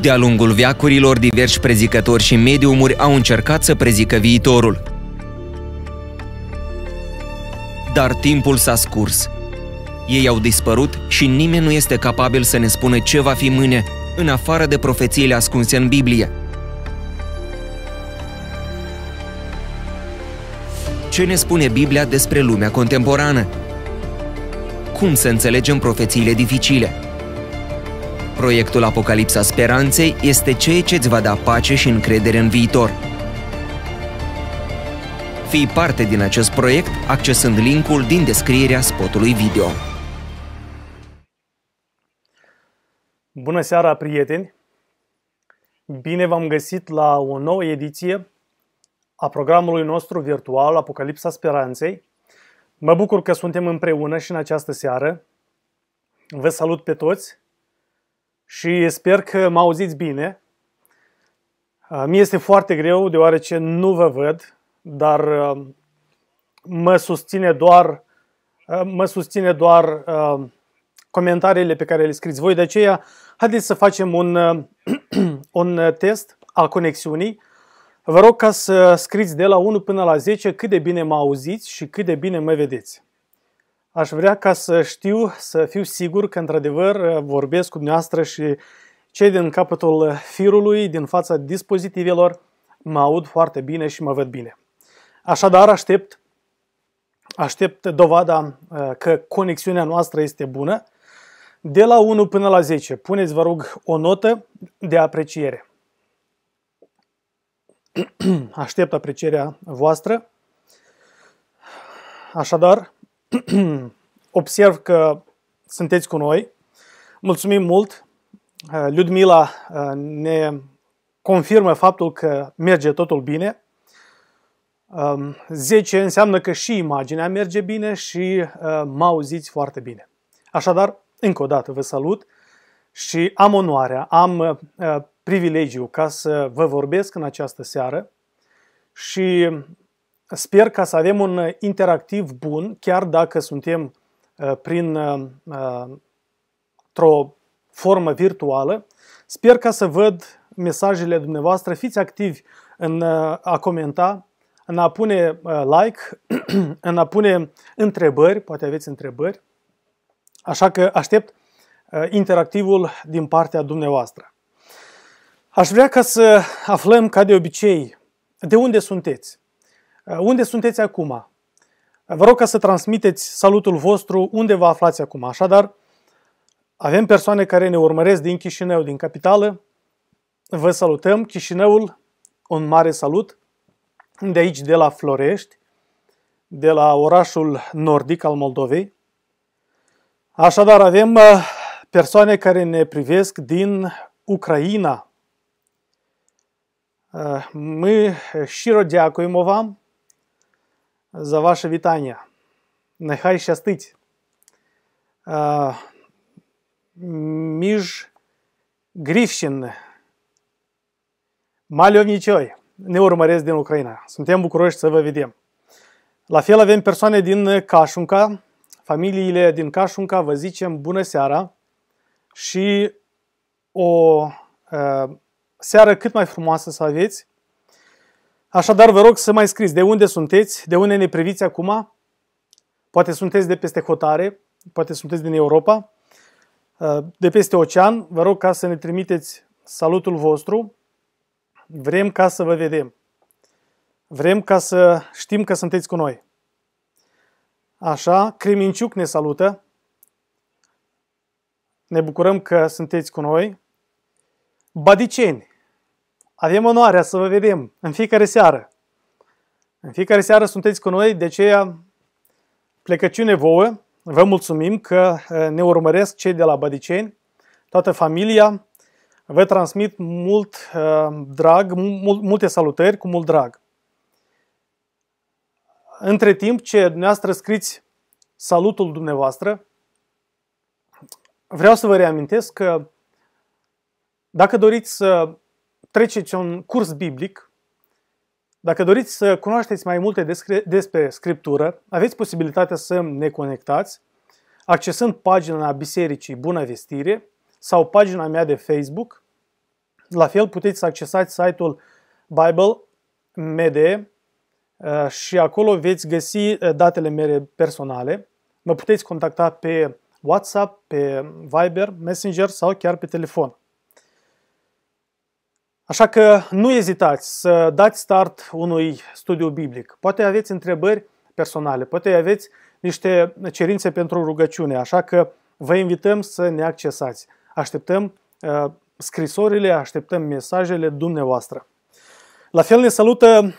De-a lungul veacurilor, diversi prezicători și mediumuri au încercat să prezică viitorul. Dar timpul s-a scurs. Ei au dispărut și nimeni nu este capabil să ne spună ce va fi mâine, în afară de profețiile ascunse în Biblie. Ce ne spune Biblia despre lumea contemporană? Cum să înțelegem profețiile dificile? Proiectul Apocalipsa Speranței este ceea ce îți va da pace și încredere în viitor. Fii parte din acest proiect accesând linkul din descrierea spotului video. Bună seara, prieteni! Bine v-am găsit la o nouă ediție a programului nostru virtual Apocalipsa Speranței. Mă bucur că suntem împreună și în această seară. Vă salut pe toți și sper că mă auziți bine. Uh, Mi este foarte greu deoarece nu vă văd, dar uh, mă susține doar, uh, mă susține doar comentariile pe care le scriți voi. De aceea, haideți să facem un, un test al conexiunii. Vă rog ca să scriți de la 1 până la 10 cât de bine mă auziți și cât de bine mă vedeți aș vrea ca să știu, să fiu sigur că într-adevăr vorbesc cu dumneavoastră și cei din capătul firului, din fața dispozitivelor, mă aud foarte bine și mă văd bine. Așadar, aștept, aștept dovada uh, că conexiunea noastră este bună. De la 1 până la 10, puneți, vă rog, o notă de apreciere. Aștept aprecierea voastră. Așadar, observ că sunteți cu noi. Mulțumim mult! Uh, Ludmila uh, ne confirmă faptul că merge totul bine. 10 um, înseamnă că și imaginea merge bine și uh, mă auziți foarte bine. Așadar, încă o dată vă salut și am onoarea, am privilegiu ca să vă vorbesc în această seară și Sper ca să avem un uh, interactiv bun, chiar dacă suntem uh, prin uh, o formă virtuală. Sper ca să văd mesajele dumneavoastră. Fiți activi în a comenta, în a pune like, în a pune întrebări, poate aveți întrebări. Așa că aștept interactivul din partea dumneavoastră. Aș vrea ca să aflăm, ca de obicei, de unde sunteți. Uh, unde sunteți acum? Uh, vă rog ca să transmiteți salutul vostru unde vă aflați acum. Așadar, avem persoane care ne urmăresc din Chișinău, din capitală. Vă salutăm. Chișinăul, un mare salut. De aici, de la Florești, de la orașul nordic al Moldovei. Așadar, avem uh, persoane care ne privesc din Ucraina. Мы щиро дякуємо вам за ваше вітання. Нехай щастить. Між Грівщин, Мальовнічой. ne urmăresc din Ucraina. Suntem bucuroși să vă vedem. La fel avem persoane din Cașunca, familiile din Cașunca, vă zicem bună seara și o uh, seară cât mai frumoasă să aveți Așadar, vă rog să mai scriți de unde sunteți, de unde ne priviți acum. Poate sunteți de peste hotare, poate sunteți din Europa, uh, de peste ocean. Vă rog ca să ne trimiteți salutul vostru. Vrem ca să vă vedem. Vrem ca să știm că sunteți cu noi. Așa, Creminciuc ne salută. Ne bucurăm că sunteți cu noi. Badiceni, avem onoarea să vă vedem în fiecare seară. În fiecare seară sunteți cu noi, de aceea plecăciune vouă. Vă mulțumim că uh, ne urmăresc cei de la Bădiceni, toată familia. Vă transmit mult uh, drag, multe salutări cu mult drag. Între timp ce dumneavoastră scriți salutul dumneavoastră, vreau să vă reamintesc că dacă doriți să treceți un curs biblic. Dacă doriți să cunoașteți mai multe despre Scriptură, aveți posibilitatea să ne conectați accesând pagina Bisericii Bună Vestire sau pagina mea de Facebook. La fel puteți să accesați site-ul Bible MD uh, și acolo veți găsi uh, datele mele personale. Mă puteți contacta pe WhatsApp, pe Viber, Messenger sau chiar pe telefon. Așa că nu ezitați să dați start unui studiu biblic. Poate aveți întrebări personale, poate aveți niște cerințe pentru rugăciune, așa că vă invităm să ne accesați. Așteptăm uh, scrisorile, așteptăm mesajele dumneavoastră. La fel ne salută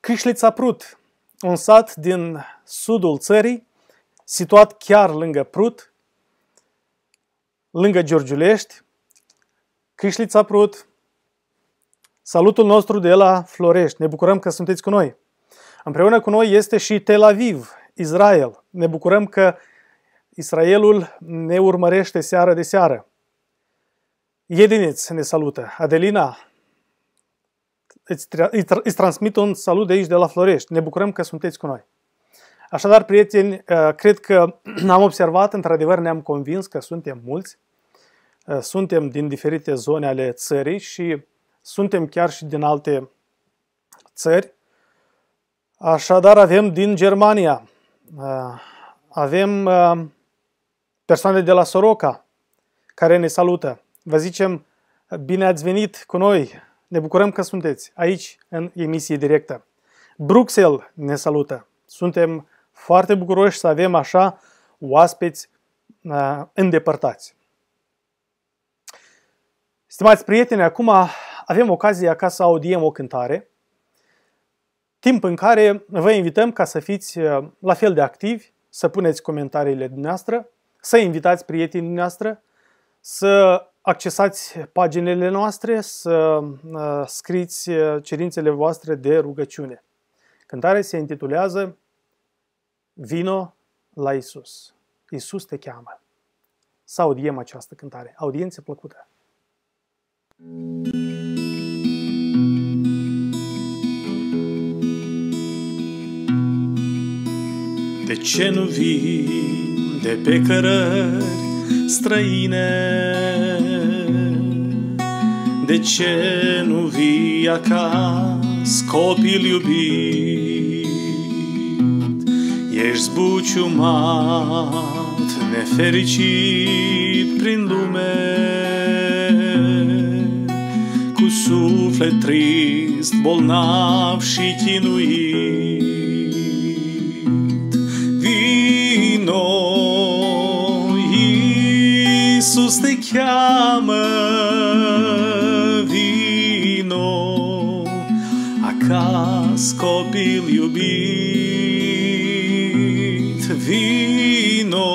Crișlița Prut, un sat din sudul țării, situat chiar lângă Prut, lângă Giurgiulești. Crișlița Prut, Salutul nostru de la Florești. Ne bucurăm că sunteți cu noi. Împreună cu noi este și Tel Aviv, Israel. Ne bucurăm că Israelul ne urmărește seară de seară. Iediniț ne salută. Adelina, îți, tra- îți transmit un salut de aici, de la Florești. Ne bucurăm că sunteți cu noi. Așadar, prieteni, uh, cred că am observat, într-adevăr ne-am convins că suntem mulți, uh, suntem din diferite zone ale țării și suntem chiar și din alte țări. Așadar, avem din Germania, avem persoane de la Soroca care ne salută. Vă zicem, bine ați venit cu noi, ne bucurăm că sunteți aici, în emisie directă. Bruxelles ne salută. Suntem foarte bucuroși să avem așa oaspeți îndepărtați. Stimați prieteni, acum avem ocazia ca să audiem o cântare, timp în care vă invităm ca să fiți uh, la fel de activi, să puneți comentariile dumneavoastră, să invitați prietenii dumneavoastră, să accesați paginile noastre, să uh, scriți uh, cerințele voastre de rugăciune. Cântarea se intitulează Vino la Isus. Isus te cheamă. Să audiem această cântare. Audiențe plăcută! Thank you. De ce nu vii de pe cărări străine? De ce nu vii acasă, copil iubit? Ești zbuciumat, nefericit prin lume, cu suflet trist, bolnav și chinuit. noi. Iisus te cheamă, vino acas copil iubit, vino.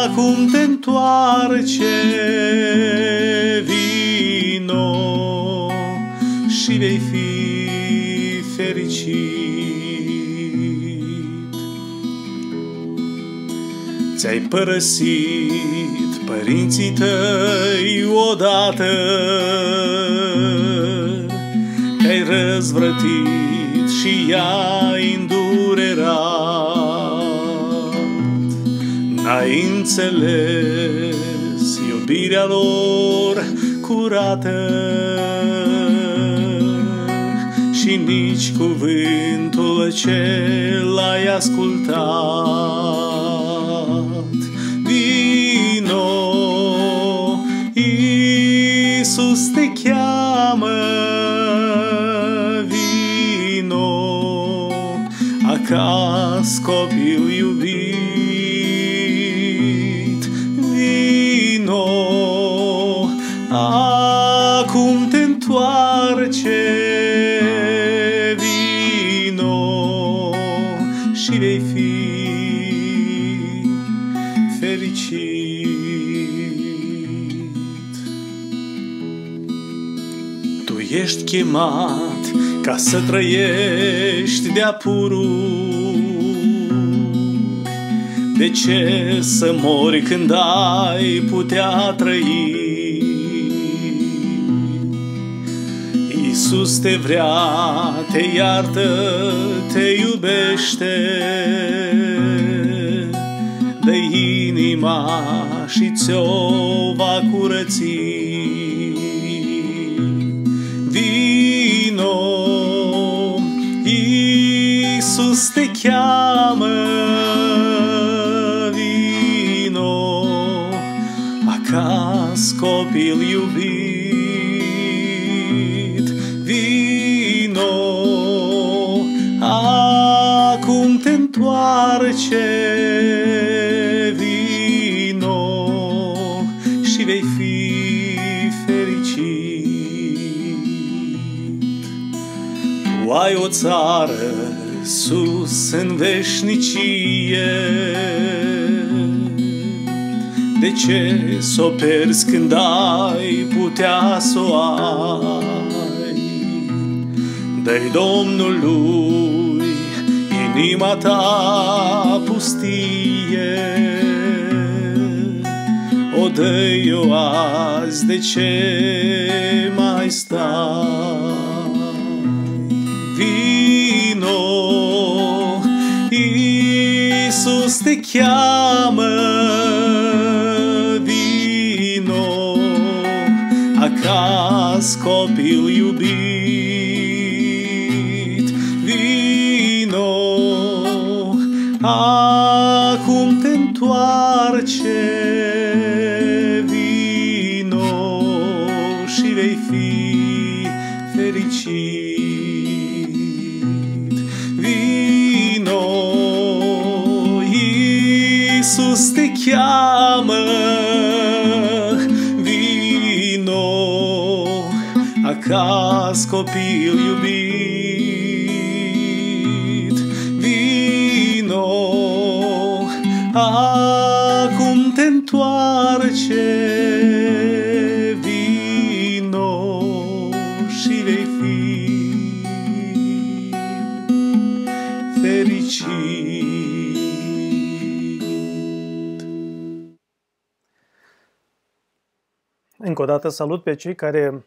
Acum te întoarce, vino și vei fi Ți-ai părăsit părinții tăi odată, Te-ai răzvrătit și i-ai îndurerat, N-ai înțeles iubirea lor curată, și nici cuvântul ce l-ai ascultat. ca scopiu iubit. Vino, acum te întoarce, vino și vei fi fericit. Tu ești chemat ca să trăiești de-a purul de ce să mori când ai putea trăi? Iisus te vrea, te iartă, te iubește de inima și ți-o va curăți. Vino, Iisus te cheamă copil iubit, vino, acum te întoarce, vino și vei fi fericit. Tu ai o țară sus în veșnicie, de ce s-o pierzi când ai putea s o ai? Dă-i Domnului inima ta pustie O dă-i eu azi, de ce mai stai? Vino, Iisus te cheamă las copil iubit Vino, acum te întoarce copil iubit. Vino, acum te întoarce, vino și vei fi fericit. Încă o dată salut pe cei care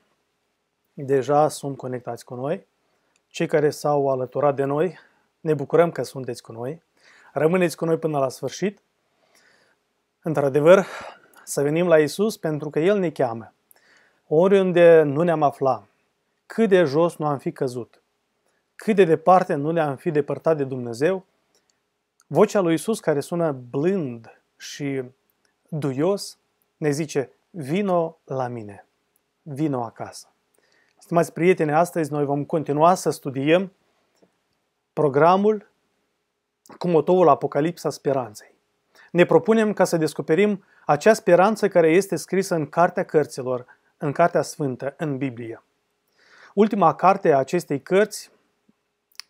deja sunt conectați cu noi. Cei care s-au alăturat de noi, ne bucurăm că sunteți cu noi. Rămâneți cu noi până la sfârșit. Într-adevăr, să venim la Isus pentru că El ne cheamă. Oriunde nu ne-am afla, cât de jos nu am fi căzut, cât de departe nu ne-am fi depărtat de Dumnezeu, vocea lui Isus care sună blând și duios ne zice, vino la mine, vino acasă. Stimați prieteni, astăzi noi vom continua să studiem programul cu motoul Apocalipsa Speranței. Ne propunem ca să descoperim acea speranță care este scrisă în Cartea Cărților, în Cartea Sfântă, în Biblie. Ultima carte a acestei cărți,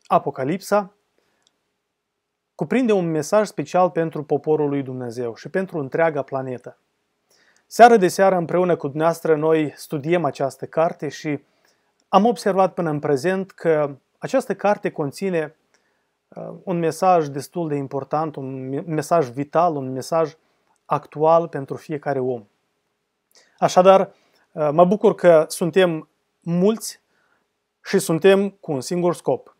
Apocalipsa, cuprinde un mesaj special pentru poporul lui Dumnezeu și pentru întreaga planetă. Seară de seară, împreună cu dumneavoastră, noi studiem această carte și am observat până în prezent că această carte conține uh, un mesaj destul de important, un mesaj vital, un mesaj actual pentru fiecare om. Așadar, uh, mă bucur că suntem mulți și suntem cu un singur scop,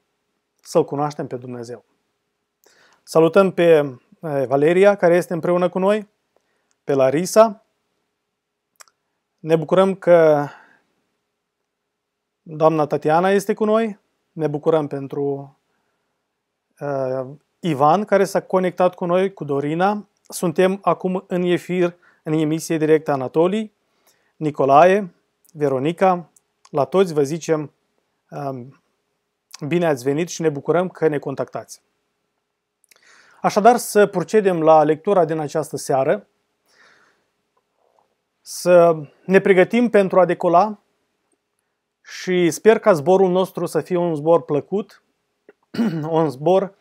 să-L cunoaștem pe Dumnezeu. Salutăm pe uh, Valeria, care este împreună cu noi, pe Larisa. Ne bucurăm că Doamna Tatiana este cu noi. Ne bucurăm pentru uh, Ivan, care s-a conectat cu noi, cu Dorina. Suntem acum în efir, în emisie directă Anatolii, Nicolae, Veronica. La toți vă zicem uh, bine ați venit și ne bucurăm că ne contactați. Așadar, să procedem la lectura din această seară, să ne pregătim pentru a decola și sper ca zborul nostru să fie un zbor plăcut, un zbor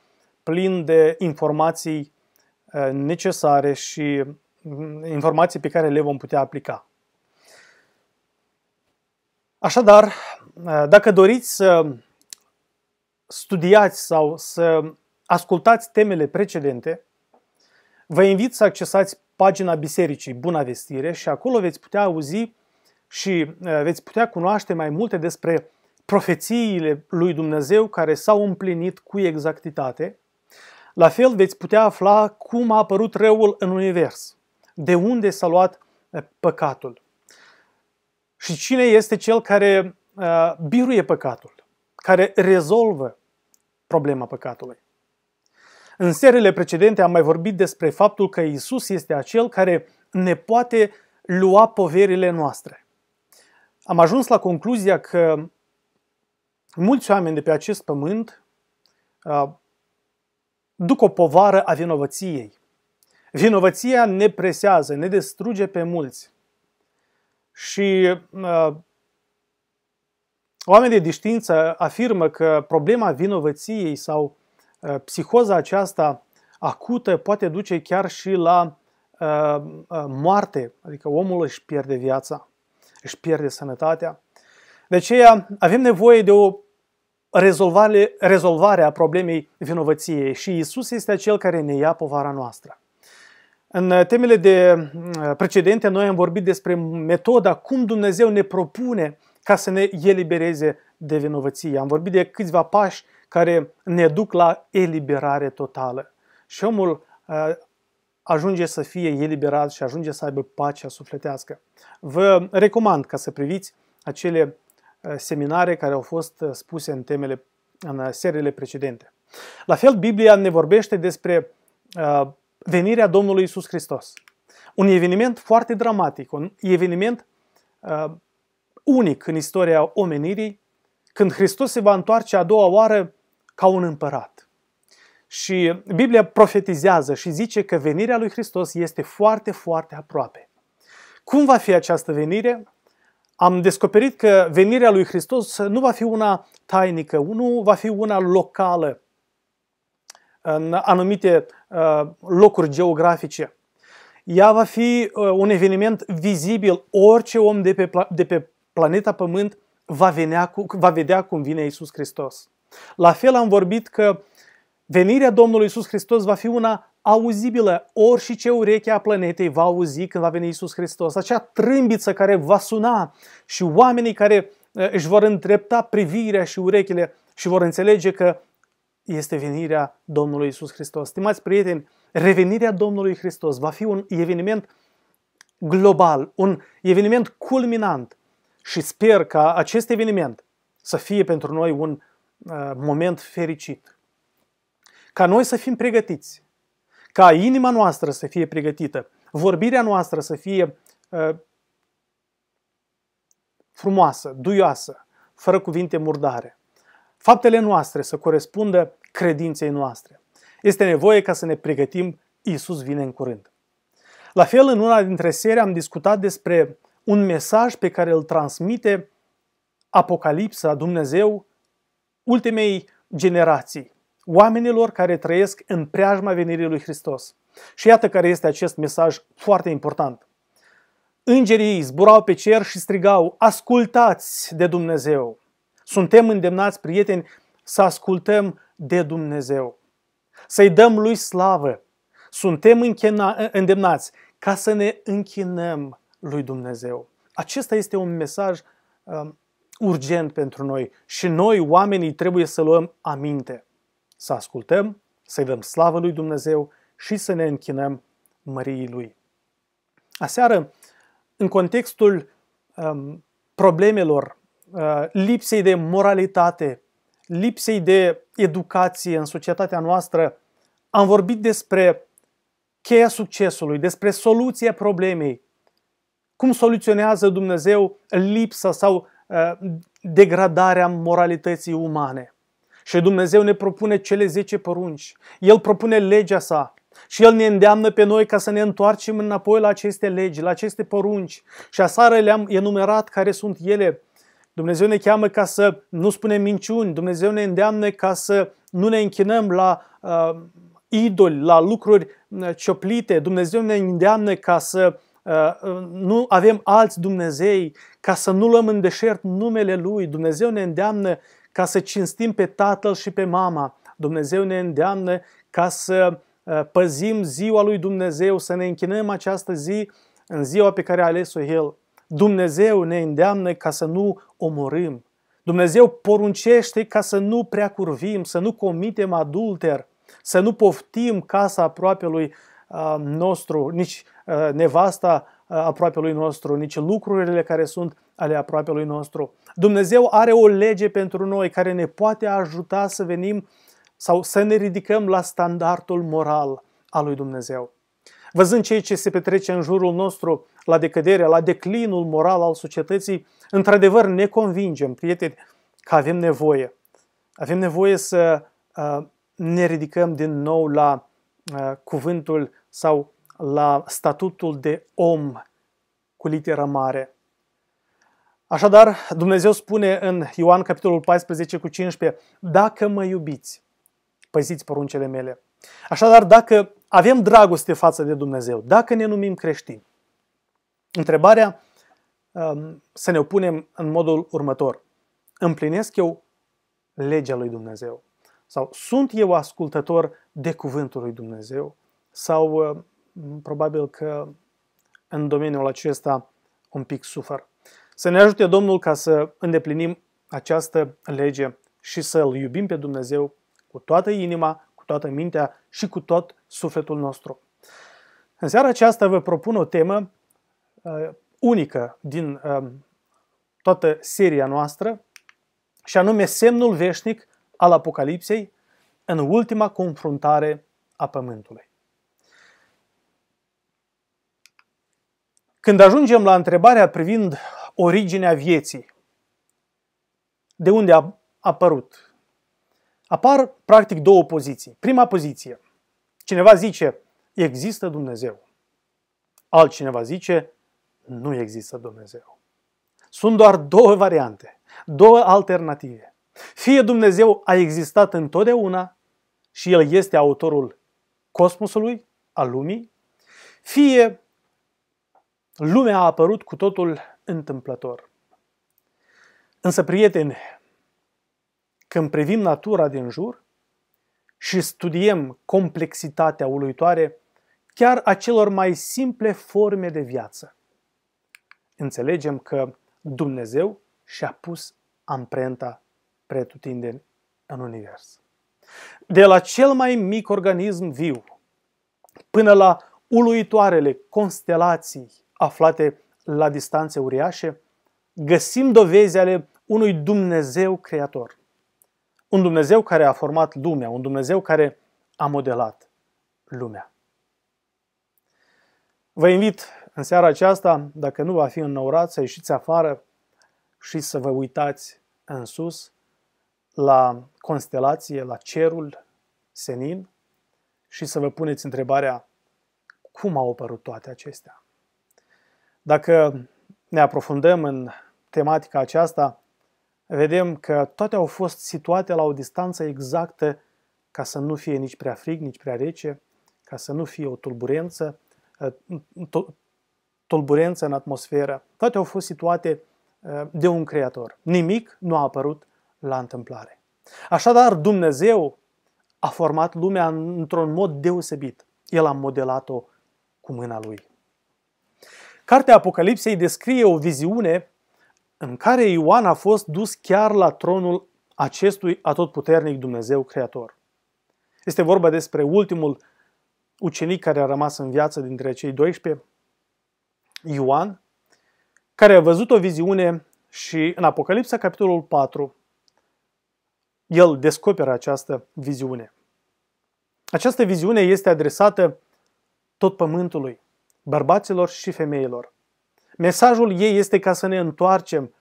plin de informații uh, necesare și mm, informații pe care le vom putea aplica. Așadar, uh, dacă doriți să studiați sau să ascultați temele precedente, vă invit să accesați pagina Bisericii Buna Vestire și acolo veți putea auzi și uh, veți putea cunoaște mai multe despre profețiile lui Dumnezeu care s-au împlinit cu exactitate. La fel veți putea afla cum a apărut răul în univers, de unde s-a luat uh, păcatul și cine este cel care uh, biruie păcatul, care rezolvă problema păcatului. În serile precedente am mai vorbit despre faptul că Isus este acel care ne poate lua poverile noastre am ajuns la concluzia că mulți oameni de pe acest pământ duc o povară a vinovăției. Vinovăția ne presează, ne destruge pe mulți. Și uh, oamenii de știință afirmă că problema vinovăției sau uh, psihoza aceasta acută poate duce chiar și la uh, moarte, adică omul își pierde viața își pierde sănătatea. De aceea avem nevoie de o rezolvare, rezolvare a problemei vinovăției și Isus este acel care ne ia povara noastră. În temele de mm, precedente noi am vorbit despre metoda cum Dumnezeu ne propune ca să ne elibereze de vinovăție. Am vorbit de câțiva pași care ne duc la eliberare totală. Și omul ajunge să fie eliberat și ajunge să aibă pacea sufletească. Vă recomand ca să priviți acele uh, seminare care au fost uh, spuse în temele în uh, seriile precedente. La fel, Biblia ne vorbește despre uh, venirea Domnului Isus Hristos. Un eveniment foarte dramatic, un eveniment uh, unic în istoria omenirii, când Hristos se va întoarce a doua oară ca un împărat. Și Biblia profetizează și zice că venirea lui Hristos este foarte, foarte aproape. Cum va fi această venire? Am descoperit că venirea lui Hristos nu va fi una tainică, nu va fi una locală în anumite uh, locuri geografice. Ea va fi uh, un eveniment vizibil. Orice om de pe, de pe planeta Pământ va, venea cu, va vedea cum vine Isus Hristos. La fel am vorbit că uh, Venirea Domnului Isus Hristos va fi una auzibilă. Ori și ce ureche a planetei va auzi când va veni Isus Hristos. Acea trâmbiță care va suna și oamenii care eh, își vor îndrepta privirea și urechile și vor înțelege că este venirea Domnului Isus Hristos. Stimați prieteni, revenirea Domnului Hristos va fi un eveniment global, un eveniment culminant și sper ca acest eveniment să fie pentru noi un uh, moment fericit ca noi să fim pregătiți, ca inima noastră să fie pregătită, vorbirea noastră să fie uh, frumoasă, duioasă, fără cuvinte murdare. Faptele noastre să corespundă credinței noastre. Este nevoie ca să ne pregătim, Iisus vine în curând. La fel, în una dintre serii am discutat despre un mesaj pe care îl transmite Apocalipsa, Dumnezeu, ultimei generații, oamenilor care trăiesc în preajma venirii lui Hristos. Și iată care este acest mesaj foarte important. Îngerii zburau pe cer și strigau, ascultați de Dumnezeu. Suntem îndemnați, prieteni, să ascultăm de Dumnezeu. Să-i dăm lui slavă. Suntem îndemnați ca să ne închinăm lui Dumnezeu. Acesta este un mesaj um, urgent pentru noi și noi, oamenii, trebuie să luăm aminte să ascultăm, să-i dăm slavă lui Dumnezeu și să ne închinăm măriei lui. Aseară, în contextul um, problemelor, uh, lipsei de moralitate, lipsei de educație în societatea noastră, am vorbit despre cheia succesului, despre soluția problemei. Cum soluționează Dumnezeu lipsa sau uh, degradarea moralității umane. Și Dumnezeu ne propune cele 10 porunci. El propune legea sa. Și El ne îndeamnă pe noi ca să ne întoarcem înapoi la aceste legi, la aceste porunci. Și asară le-am enumerat care sunt ele. Dumnezeu ne cheamă ca să nu spunem minciuni, Dumnezeu ne îndeamnă ca să nu ne închinăm la uh, idoli, la lucruri uh, cioplite, Dumnezeu ne îndeamnă ca să uh, uh, nu avem alți Dumnezei, ca să nu luăm în deșert numele Lui, Dumnezeu ne îndeamnă ca să cinstim pe tatăl și pe mama. Dumnezeu ne îndeamnă ca să uh, păzim ziua lui Dumnezeu, să ne închinăm această zi în ziua pe care a ales-o El. Dumnezeu ne îndeamnă ca să nu omorâm. Dumnezeu poruncește ca să nu prea curvim, să nu comitem adulter, să nu poftim casa lui uh, nostru, nici uh, nevasta lui nostru, nici lucrurile care sunt ale aproapelui nostru. Dumnezeu are o lege pentru noi care ne poate ajuta să venim sau să ne ridicăm la standardul moral al lui Dumnezeu. Văzând ceea ce se petrece în jurul nostru, la decădere, la declinul moral al societății, într-adevăr ne convingem, prieteni, că avem nevoie. Avem nevoie să uh, ne ridicăm din nou la uh, cuvântul sau la statutul de om cu literă mare. Așadar, Dumnezeu spune în Ioan capitolul 14 cu 15, dacă mă iubiți, păziți poruncele mele. Așadar, dacă avem dragoste față de Dumnezeu, dacă ne numim creștini, întrebarea um, să ne punem în modul următor. Împlinesc eu legea lui Dumnezeu? Sau sunt eu ascultător de cuvântul lui Dumnezeu? Sau um, probabil că în domeniul acesta un pic sufăr. Să ne ajute Domnul ca să îndeplinim această lege și să-L iubim pe Dumnezeu cu toată inima, cu toată mintea și cu tot sufletul nostru. În seara aceasta vă propun o temă uh, unică din uh, toată seria noastră și anume semnul veșnic al Apocalipsei în ultima confruntare a Pământului. Când ajungem la întrebarea privind originea vieții. De unde a apărut? Apar practic două poziții. Prima poziție. Cineva zice, există Dumnezeu. Altcineva zice, nu există Dumnezeu. Sunt doar două variante, două alternative. Fie Dumnezeu a existat întotdeauna și El este autorul cosmosului, al lumii, fie lumea a apărut cu totul întâmplător. Însă, prieteni, când privim natura din jur și studiem complexitatea uluitoare chiar a celor mai simple forme de viață, înțelegem că Dumnezeu și-a pus amprenta pretutindeni în univers. De la cel mai mic organism viu până la uluitoarele constelații aflate la distanțe uriașe, găsim dovezi ale unui Dumnezeu creator. Un Dumnezeu care a format lumea, un Dumnezeu care a modelat lumea. Vă invit în seara aceasta, dacă nu va fi înnourat, să ieșiți afară și să vă uitați în sus la constelație, la cerul senin și să vă puneți întrebarea cum au apărut toate acestea. Dacă ne aprofundăm în tematica aceasta, vedem că toate au fost situate la o distanță exactă ca să nu fie nici prea frig, nici prea rece, ca să nu fie o tulburență, eh, tulburență în atmosferă. Toate au fost situate eh, de un creator. Nimic nu a apărut la întâmplare. Așadar, Dumnezeu a format lumea într-un mod deosebit. El a modelat-o cu mâna lui. Cartea Apocalipsei descrie o viziune în care Ioan a fost dus chiar la tronul acestui atotputernic Dumnezeu Creator. Este vorba despre ultimul ucenic care a rămas în viață dintre cei 12, Ioan, care a văzut o viziune și în Apocalipsa, capitolul 4, el descoperă această viziune. Această viziune este adresată tot pământului bărbaților și femeilor. Mesajul ei este ca să ne întoarcem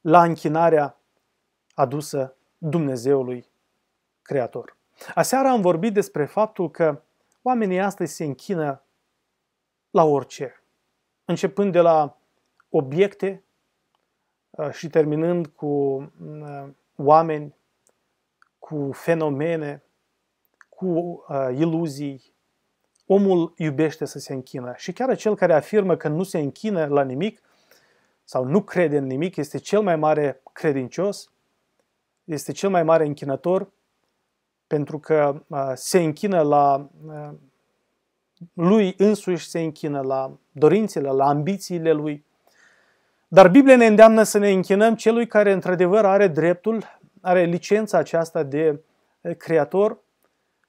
la închinarea adusă Dumnezeului Creator. Aseară am vorbit despre faptul că oamenii astăzi se închină la orice, începând de la obiecte uh, și terminând cu uh, oameni, cu fenomene, cu uh, iluzii, omul iubește să se închină. Și chiar cel care afirmă că nu se închină la nimic sau nu crede în nimic este cel mai mare credincios, este cel mai mare închinător, pentru că uh, se închină la uh, lui însuși, se închină la dorințele, la ambițiile lui. Dar Biblia ne îndeamnă să ne închinăm celui care într-adevăr are dreptul, are licența aceasta de uh, creator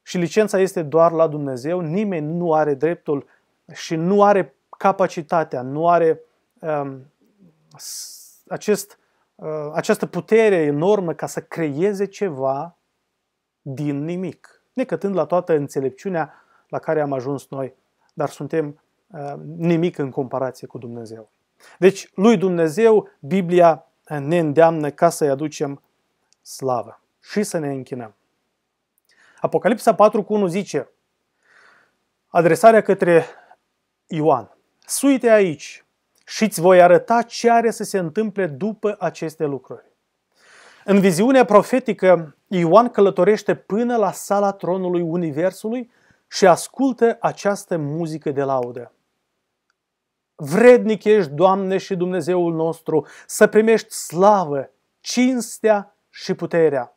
și licența este doar la Dumnezeu, nimeni nu are dreptul și nu are capacitatea, nu are um, acest, uh, această putere enormă ca să creeze ceva din nimic, necătând la toată înțelepciunea la care am ajuns noi, dar suntem uh, nimic în comparație cu Dumnezeu. Deci, lui Dumnezeu, Biblia ne îndeamnă ca să-i aducem slavă și să ne închinăm. Apocalipsa 4 cu 1 zice, adresarea către Ioan, suite aici și îți voi arăta ce are să se întâmple după aceste lucruri. În viziunea profetică, Ioan călătorește până la sala tronului Universului și ascultă această muzică de laudă. Vrednic ești, Doamne și Dumnezeul nostru, să primești slavă, cinstea și puterea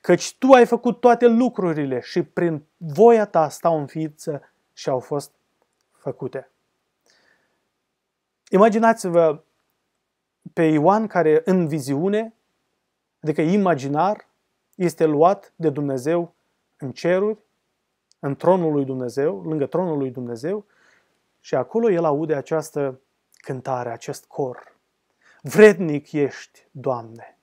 Căci tu ai făcut toate lucrurile și prin voia ta stau în ființă și au fost făcute. Imaginați-vă pe Ioan care în viziune, adică imaginar, este luat de Dumnezeu în ceruri, în tronul lui Dumnezeu, lângă tronul lui Dumnezeu și acolo el aude această cântare, acest cor. Vrednic ești, Doamne,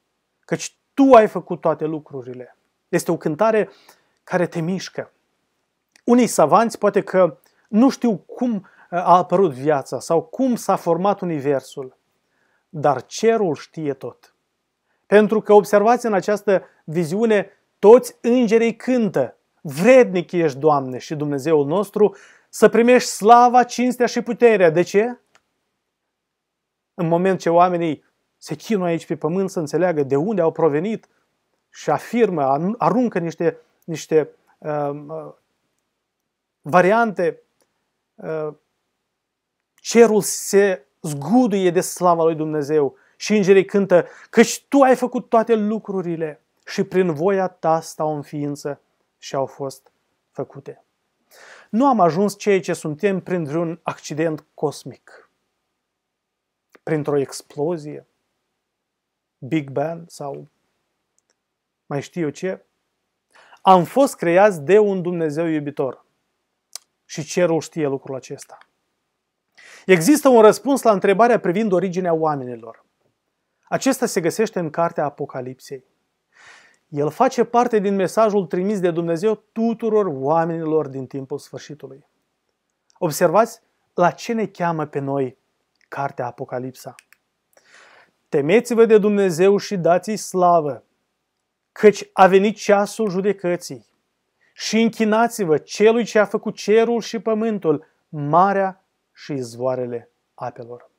căci tu ai făcut toate lucrurile. Este o cântare care te mișcă. Unii savanți poate că nu știu cum uh, a apărut viața sau cum s-a format universul, dar cerul știe tot. Pentru că observați în această viziune, toți îngerii cântă, vrednic ești, Doamne, și Dumnezeul nostru, să primești slava, cinstea și puterea. De ce? În moment ce oamenii se chinuie aici pe pământ să înțeleagă de unde au provenit și afirmă, aruncă niște, niște uh, uh, variante. Uh, cerul se zguduie de slava lui Dumnezeu și îngerii cântă, căci tu ai făcut toate lucrurile și prin voia ta stau în ființă și au fost făcute. Nu am ajuns ceea ce suntem prin vreun accident cosmic, printr-o explozie, Big Bang sau mai știu eu ce, am fost creați de un Dumnezeu iubitor. Și cerul știe lucrul acesta. Există un răspuns la întrebarea privind originea oamenilor. Acesta se găsește în cartea Apocalipsei. El face parte din mesajul trimis de Dumnezeu tuturor oamenilor din timpul sfârșitului. Observați la ce ne cheamă pe noi cartea Apocalipsa. Temeți-vă de Dumnezeu și dați-i slavă, căci a venit ceasul judecății. Și închinați-vă celui ce a făcut cerul și pământul, marea și izvoarele apelor.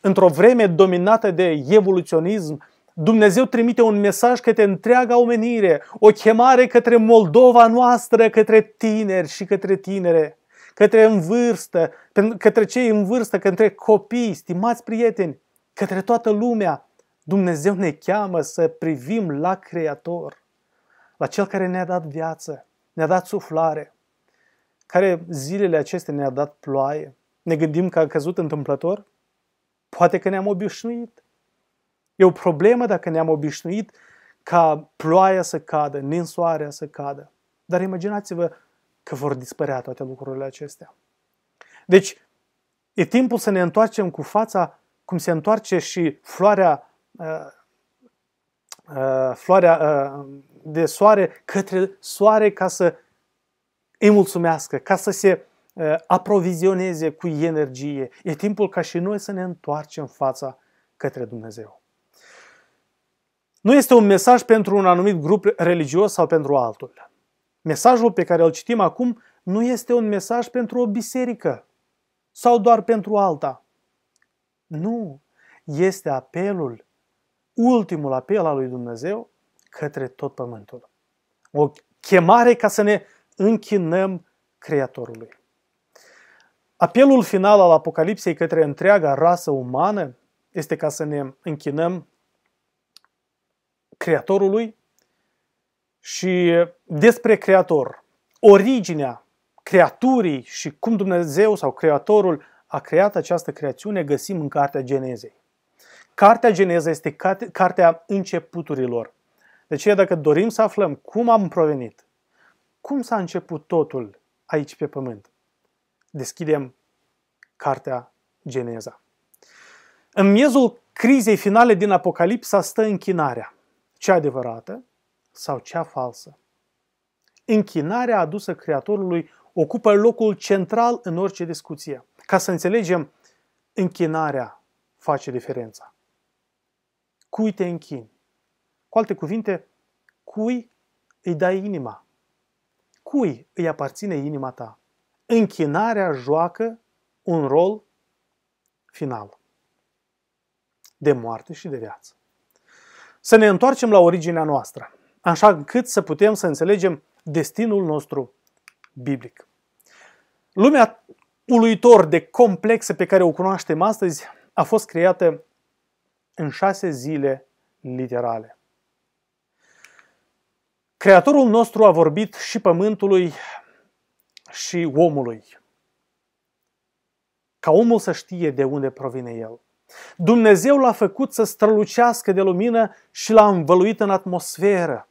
Într-o vreme dominată de evoluționism, Dumnezeu trimite un mesaj către întreaga omenire, o chemare către Moldova noastră, către tineri și către tinere, către în vârstă, către cei în vârstă, către copii, stimați prieteni către toată lumea, Dumnezeu ne cheamă să privim la Creator, la Cel care ne-a dat viață, ne-a dat suflare, care zilele acestea ne-a dat ploaie. Ne gândim că a căzut întâmplător? Poate că ne-am obișnuit. E o problemă dacă ne-am obișnuit ca ploaia să cadă, ninsoarea să cadă. Dar imaginați-vă că vor dispărea toate lucrurile acestea. Deci, e timpul să ne întoarcem cu fața cum se întoarce și floarea, uh, uh, floarea uh, de soare către soare ca să îi mulțumească, ca să se aprovizioneze cu energie. E timpul ca și noi să ne întoarcem fața către Dumnezeu. Nu este un mesaj pentru un anumit grup religios sau pentru altul. Mesajul pe care îl citim acum nu este un mesaj pentru o biserică sau doar pentru alta. Nu! Este apelul, ultimul apel al lui Dumnezeu către tot pământul. O chemare ca să ne închinăm Creatorului. Apelul final al Apocalipsei către întreaga rasă umană este ca să ne închinăm Creatorului și despre Creator, originea creaturii și cum Dumnezeu sau Creatorul a creat această creațiune găsim în Cartea Genezei. Cartea Geneza este cartea începuturilor. De deci, ce? dacă dorim să aflăm cum am provenit, cum s-a început totul aici pe pământ, deschidem Cartea Geneza. În miezul crizei finale din Apocalipsa stă închinarea, cea adevărată sau cea falsă. Închinarea adusă Creatorului ocupă locul central în orice discuție ca să înțelegem, închinarea face diferența. Cui te închini? Cu alte cuvinte, cui îi dai inima? Cui îi aparține inima ta? Închinarea joacă un rol final de moarte și de viață. Să ne întoarcem la originea noastră, așa încât să putem să înțelegem destinul nostru biblic. Lumea uluitor de complexă pe care o cunoaștem astăzi a fost creată în șase zile literale. Creatorul nostru a vorbit și pământului și omului. Ca omul să știe de unde provine el. Dumnezeu l-a făcut să strălucească de lumină și l-a învăluit în atmosferă.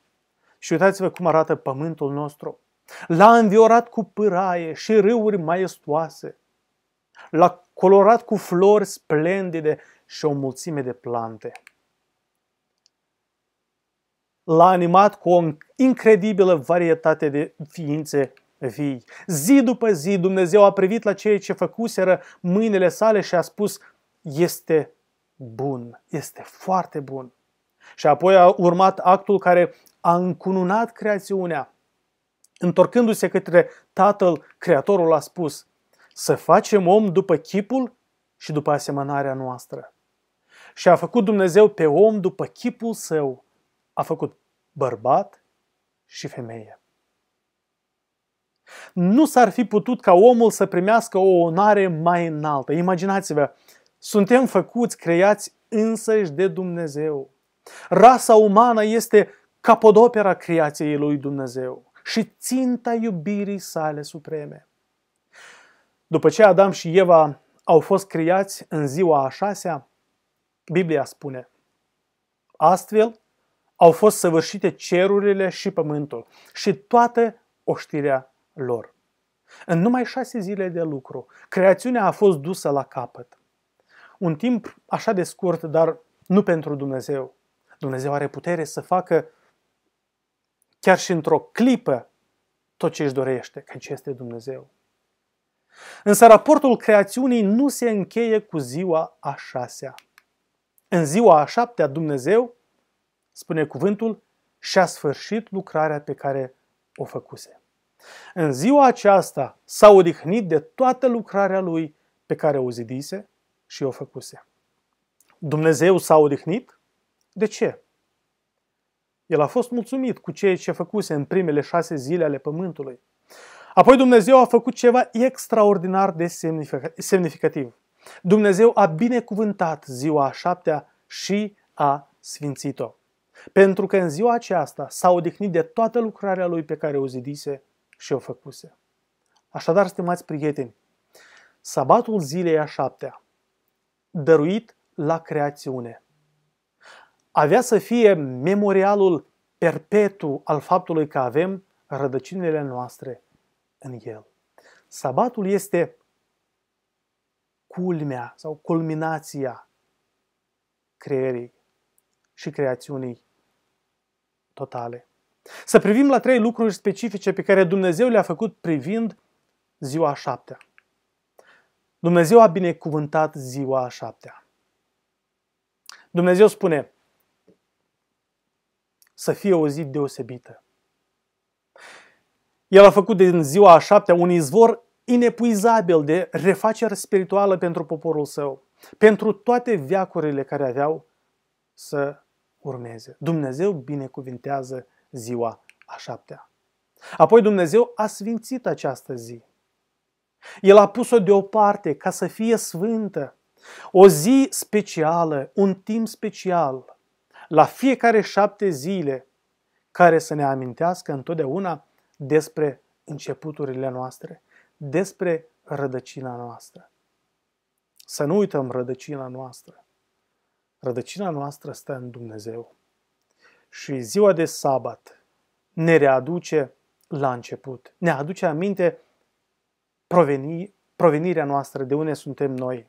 Și uitați-vă cum arată pământul nostru. L-a înviorat cu pâraie și râuri maestoase. L-a colorat cu flori splendide și o mulțime de plante. L-a animat cu o incredibilă varietate de ființe vii. Zi după zi Dumnezeu a privit la ceea ce făcuseră mâinile sale și a spus, este bun, este foarte bun. Și apoi a urmat actul care a încununat creațiunea, întorcându-se către Tatăl, Creatorul a spus, să facem om după chipul și după asemănarea noastră. Și a făcut Dumnezeu pe om după chipul său. A făcut bărbat și femeie. Nu s-ar fi putut ca omul să primească o onare mai înaltă. Imaginați-vă, suntem făcuți, creați însăși de Dumnezeu. Rasa umană este capodopera creației lui Dumnezeu și ținta iubirii sale supreme. După ce Adam și Eva au fost creați în ziua a șasea, Biblia spune, astfel au fost săvârșite cerurile și pământul și toată oștirea lor. În numai șase zile de lucru, creațiunea a fost dusă la capăt. Un timp așa de scurt, dar nu pentru Dumnezeu. Dumnezeu are putere să facă chiar și într-o clipă, tot ce își dorește, căci este Dumnezeu. Însă raportul creațiunii nu se încheie cu ziua a șasea. În ziua a șaptea Dumnezeu, spune cuvântul, și-a sfârșit lucrarea pe care o făcuse. În ziua aceasta s-a odihnit de toată lucrarea lui pe care o zidise și o făcuse. Dumnezeu s-a odihnit? De ce? El a fost mulțumit cu ceea ce făcuse în primele șase zile ale pământului. Apoi Dumnezeu a făcut ceva extraordinar de semnificativ. Dumnezeu a binecuvântat ziua a șaptea și a sfințit-o. Pentru că în ziua aceasta s-a odihnit de toată lucrarea lui pe care o zidise și o făcuse. Așadar, stimați prieteni, sabatul zilei a șaptea, dăruit la creațiune – avea să fie memorialul perpetu al faptului că avem rădăcinile noastre în el. Sabatul este culmea sau culminația creierii și creațiunii totale. Să privim la trei lucruri specifice pe care Dumnezeu le-a făcut privind ziua a șaptea. Dumnezeu a binecuvântat ziua a șaptea. Dumnezeu spune, să fie o zi deosebită. El a făcut din ziua a șaptea un izvor inepuizabil de refacere spirituală pentru poporul său, pentru toate viacurile care aveau să urmeze. Dumnezeu binecuvintează ziua a șaptea. Apoi Dumnezeu a sfințit această zi. El a pus-o deoparte ca să fie sfântă. O zi specială, un timp special, la fiecare șapte zile, care să ne amintească întotdeauna despre începuturile noastre, despre rădăcina noastră. Să nu uităm rădăcina noastră. Rădăcina noastră stă în Dumnezeu. Și ziua de sabat ne readuce la început, ne aduce aminte proveni, provenirea noastră, de unde suntem noi.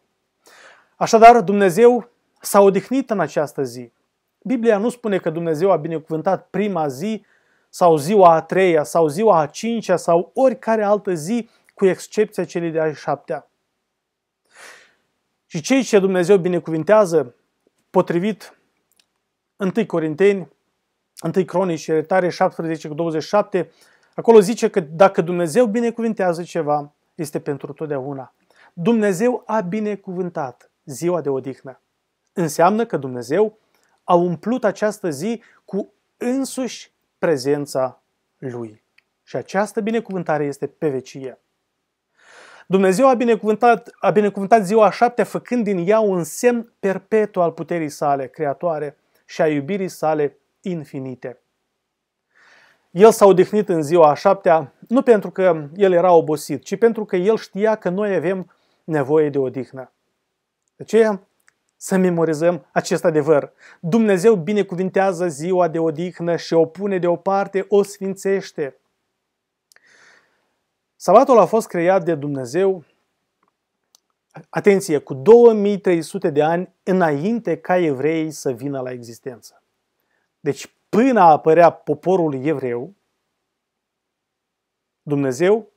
Așadar, Dumnezeu s-a odihnit în această zi Biblia nu spune că Dumnezeu a binecuvântat prima zi sau ziua a treia sau ziua a cincea sau oricare altă zi cu excepția celei de a șaptea. Și cei ce Dumnezeu binecuvintează, potrivit 1 Corinteni, 1 Cronici, Eretare 17 cu 27, acolo zice că dacă Dumnezeu binecuvintează ceva, este pentru totdeauna. Dumnezeu a binecuvântat ziua de odihnă. Înseamnă că Dumnezeu a umplut această zi cu însuși prezența Lui. Și această binecuvântare este pe vecie. Dumnezeu a binecuvântat, a binecuvântat ziua șaptea făcând din ea un semn perpetu al puterii sale creatoare și a iubirii sale infinite. El s-a odihnit în ziua a șaptea nu pentru că el era obosit, ci pentru că el știa că noi avem nevoie de odihnă. De aceea, să memorizăm acest adevăr. Dumnezeu binecuvintează ziua de odihnă și o pune deoparte, o sfințește. Sabatul a fost creat de Dumnezeu, atenție, cu 2300 de ani înainte ca evreii să vină la existență. Deci până apărea poporul evreu, Dumnezeu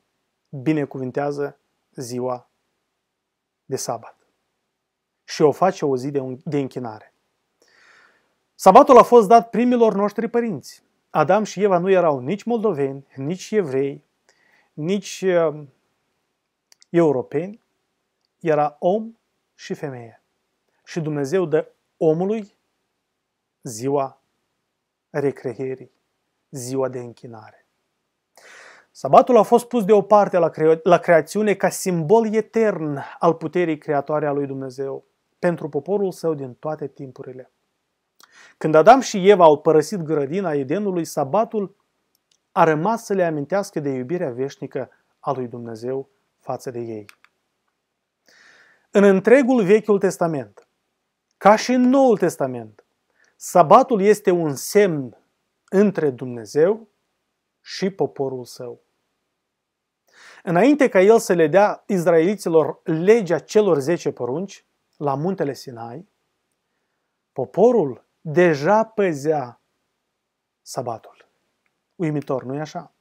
binecuvintează ziua de sabat și o face o zi de, un, de închinare. Sabatul a fost dat primilor noștri părinți. Adam și Eva nu erau nici moldoveni, nici evrei, nici uh, europeni. Era om și femeie. Și Dumnezeu dă omului ziua recreierii, ziua de închinare. Sabatul a fost pus deoparte la, cre- la creațiune ca simbol etern al puterii creatoare a lui Dumnezeu pentru poporul său din toate timpurile. Când Adam și Eva au părăsit grădina Edenului, sabatul a rămas să le amintească de iubirea veșnică a lui Dumnezeu față de ei. În întregul Vechiul Testament, ca și în Noul Testament, sabatul este un semn între Dumnezeu și poporul său. Înainte ca el să le dea izraeliților legea celor 10 porunci, la muntele Sinai, poporul deja păzea sabatul. Uimitor, nu-i așa?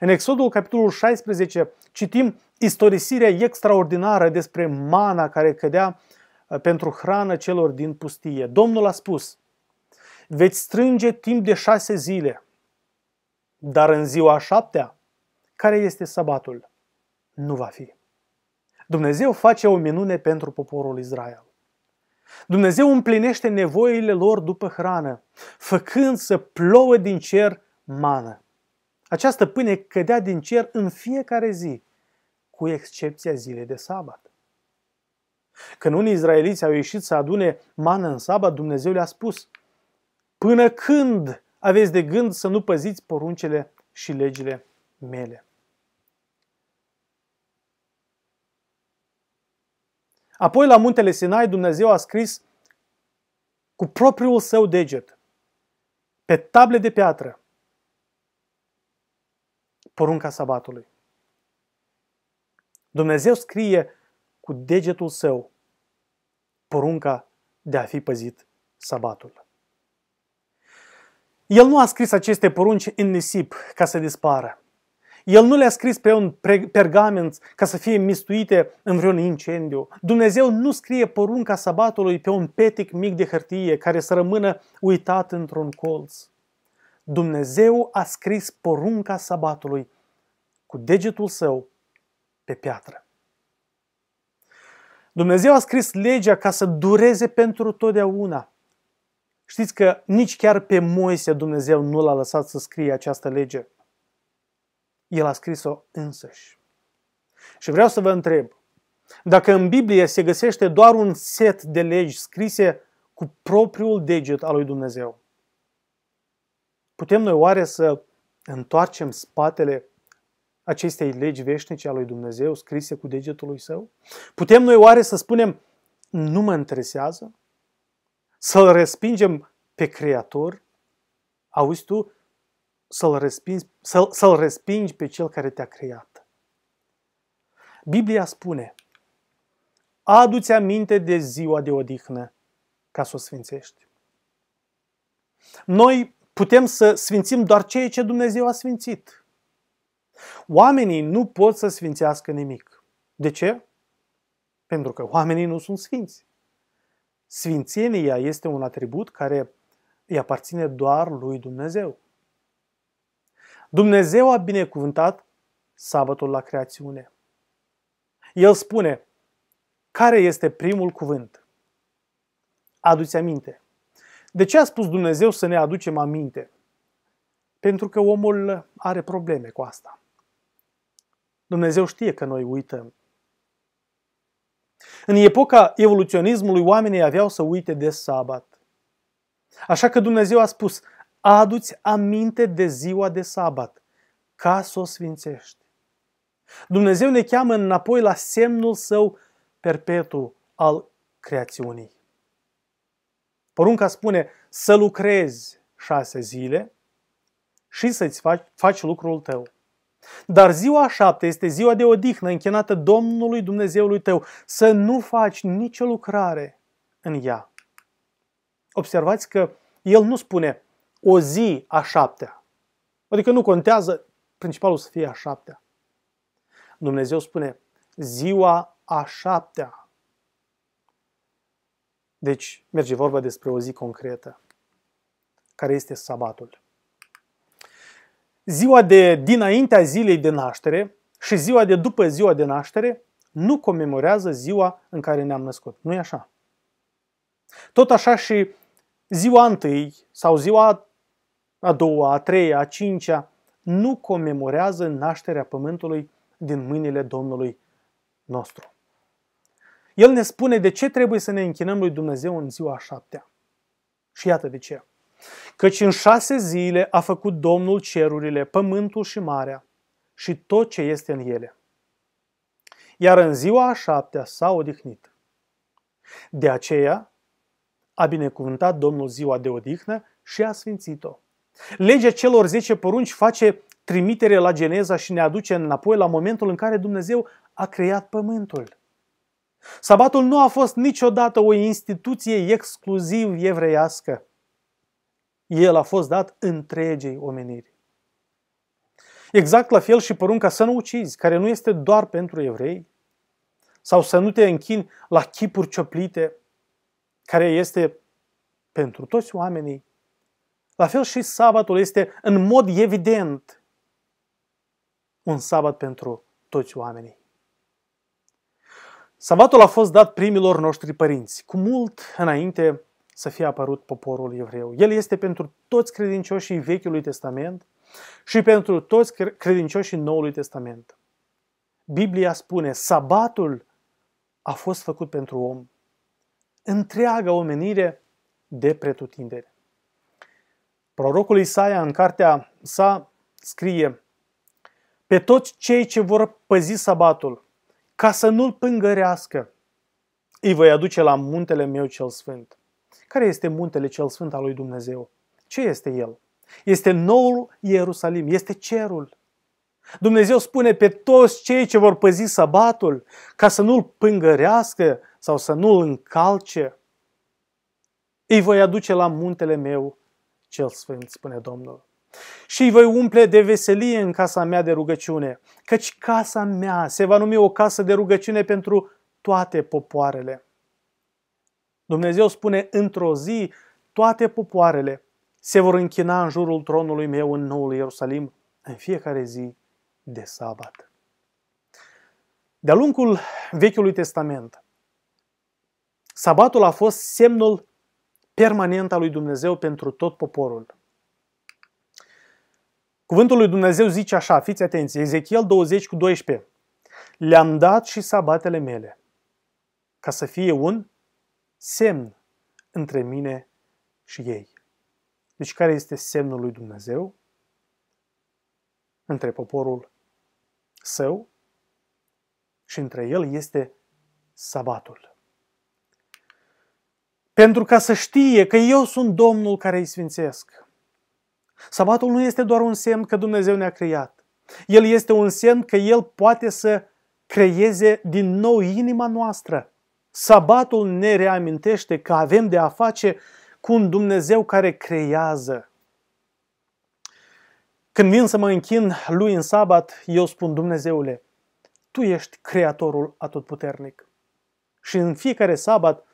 În Exodul, capitolul 16, citim istorisirea extraordinară despre mana care cădea ă, pentru hrană celor din pustie. Domnul a spus, veți strânge timp de șase zile, dar în ziua a șaptea, care este sabatul, nu va fi. Dumnezeu face o minune pentru poporul Israel. Dumnezeu împlinește nevoile lor după hrană, făcând să plouă din cer mană. Această pâine cădea din cer în fiecare zi, cu excepția zilei de sabat. Când unii izraeliți au ieșit să adune mană în sabat, Dumnezeu le-a spus, Până când aveți de gând să nu păziți poruncele și legile mele? Apoi la muntele Sinai Dumnezeu a scris cu propriul său deget, pe table de piatră, porunca sabatului. Dumnezeu scrie cu degetul său porunca de a fi păzit sabatul. El nu a scris aceste porunci în nisip ca să dispară. El nu le-a scris pe un pergament ca să fie mistuite în vreun incendiu. Dumnezeu nu scrie porunca sabatului pe un petic mic de hârtie care să rămână uitat într-un colț. Dumnezeu a scris porunca sabatului cu degetul său pe piatră. Dumnezeu a scris legea ca să dureze pentru totdeauna. Știți că nici chiar pe Moise Dumnezeu nu l-a lăsat să scrie această lege. El a scris-o însăși. Și vreau să vă întreb, dacă în Biblie se găsește doar un set de legi scrise cu propriul deget al lui Dumnezeu, putem noi oare să întoarcem spatele acestei legi veșnice a lui Dumnezeu scrise cu degetul lui său? Putem noi oare să spunem, nu mă interesează? Să-L respingem pe Creator? Auzi tu, să-l respingi, să-l, să respingi pe cel care te-a creat. Biblia spune, adu-ți aminte de ziua de odihnă ca să o sfințești. Noi putem să sfințim doar ceea ce Dumnezeu a sfințit. Oamenii nu pot să sfințească nimic. De ce? Pentru că oamenii nu sunt sfinți. Sfințenia este un atribut care îi aparține doar lui Dumnezeu. Dumnezeu a binecuvântat sabatul la creațiune. El spune, care este primul cuvânt? Aduți aminte. De ce a spus Dumnezeu să ne aducem aminte? Pentru că omul are probleme cu asta. Dumnezeu știe că noi uităm. În epoca evoluționismului, oamenii aveau să uite de sabat. Așa că Dumnezeu a spus, Aduți aminte de ziua de sabat, ca să o sfințești. Dumnezeu ne cheamă înapoi la semnul său perpetu al creațiunii. Porunca spune să lucrezi șase zile și să-ți faci, faci lucrul tău. Dar ziua șapte este ziua de odihnă închinată Domnului Dumnezeului tău, să nu faci nicio lucrare în ea. Observați că el nu spune o zi a șaptea. Adică nu contează, principalul să fie a șaptea. Dumnezeu spune ziua a șaptea. Deci merge vorba despre o zi concretă, care este sabatul. Ziua de dinaintea zilei de naștere și ziua de după ziua de naștere nu comemorează ziua în care ne-am născut. nu e așa. Tot așa și ziua întâi sau ziua a doua, a treia, a cincea, nu comemorează nașterea Pământului din mâinile Domnului nostru. El ne spune de ce trebuie să ne închinăm lui Dumnezeu în ziua a șaptea. Și iată de ce. Căci în șase zile a făcut Domnul cerurile, pământul și marea și tot ce este în ele. Iar în ziua a șaptea s-a odihnit. De aceea a binecuvântat Domnul ziua de odihnă și a sfințit-o Legea celor 10 porunci face trimitere la Geneza și ne aduce înapoi la momentul în care Dumnezeu a creat pământul. Sabatul nu a fost niciodată o instituție exclusiv evreiască. El a fost dat întregei omeniri. Exact la fel și porunca să nu ucizi, care nu este doar pentru evrei, sau să nu te închini la chipuri cioplite, care este pentru toți oamenii la fel și sabatul este în mod evident un sabat pentru toți oamenii. Sabatul a fost dat primilor noștri părinți, cu mult înainte să fie apărut poporul evreu. El este pentru toți credincioșii Vechiului Testament și pentru toți credincioșii Noului Testament. Biblia spune, sabatul a fost făcut pentru om. Întreaga omenire de pretutindere. Prorocul Isaia în cartea sa scrie Pe toți cei ce vor păzi sabatul, ca să nu-l pângărească, îi voi aduce la muntele meu cel sfânt. Care este muntele cel sfânt al lui Dumnezeu? Ce este el? Este noul Ierusalim, este cerul. Dumnezeu spune pe toți cei ce vor păzi sabatul, ca să nu-l pângărească sau să nu-l încalce, îi voi aduce la muntele meu cel sfânt, spune Domnul. Și îi voi umple de veselie în casa mea de rugăciune, căci casa mea se va numi o casă de rugăciune pentru toate popoarele. Dumnezeu spune, într-o zi, toate popoarele se vor închina în jurul tronului meu în noul Ierusalim, în fiecare zi de sabat. De-a lungul Vechiului Testament, sabatul a fost semnul permanent al lui Dumnezeu pentru tot poporul. Cuvântul lui Dumnezeu zice așa, fiți atenți, Ezechiel 20 cu 12. Le-am dat și sabatele mele, ca să fie un semn între mine și ei. Deci care este semnul lui Dumnezeu între poporul său și între el este sabatul. Pentru ca să știe că eu sunt Domnul care îi sfințesc. Sabatul nu este doar un semn că Dumnezeu ne-a creat. El este un semn că El poate să creeze din nou inima noastră. Sabatul ne reamintește că avem de a face cu un Dumnezeu care creează. Când vin să mă închin lui în sabat, eu spun, Dumnezeule, Tu ești Creatorul atotputernic. Și în fiecare sabat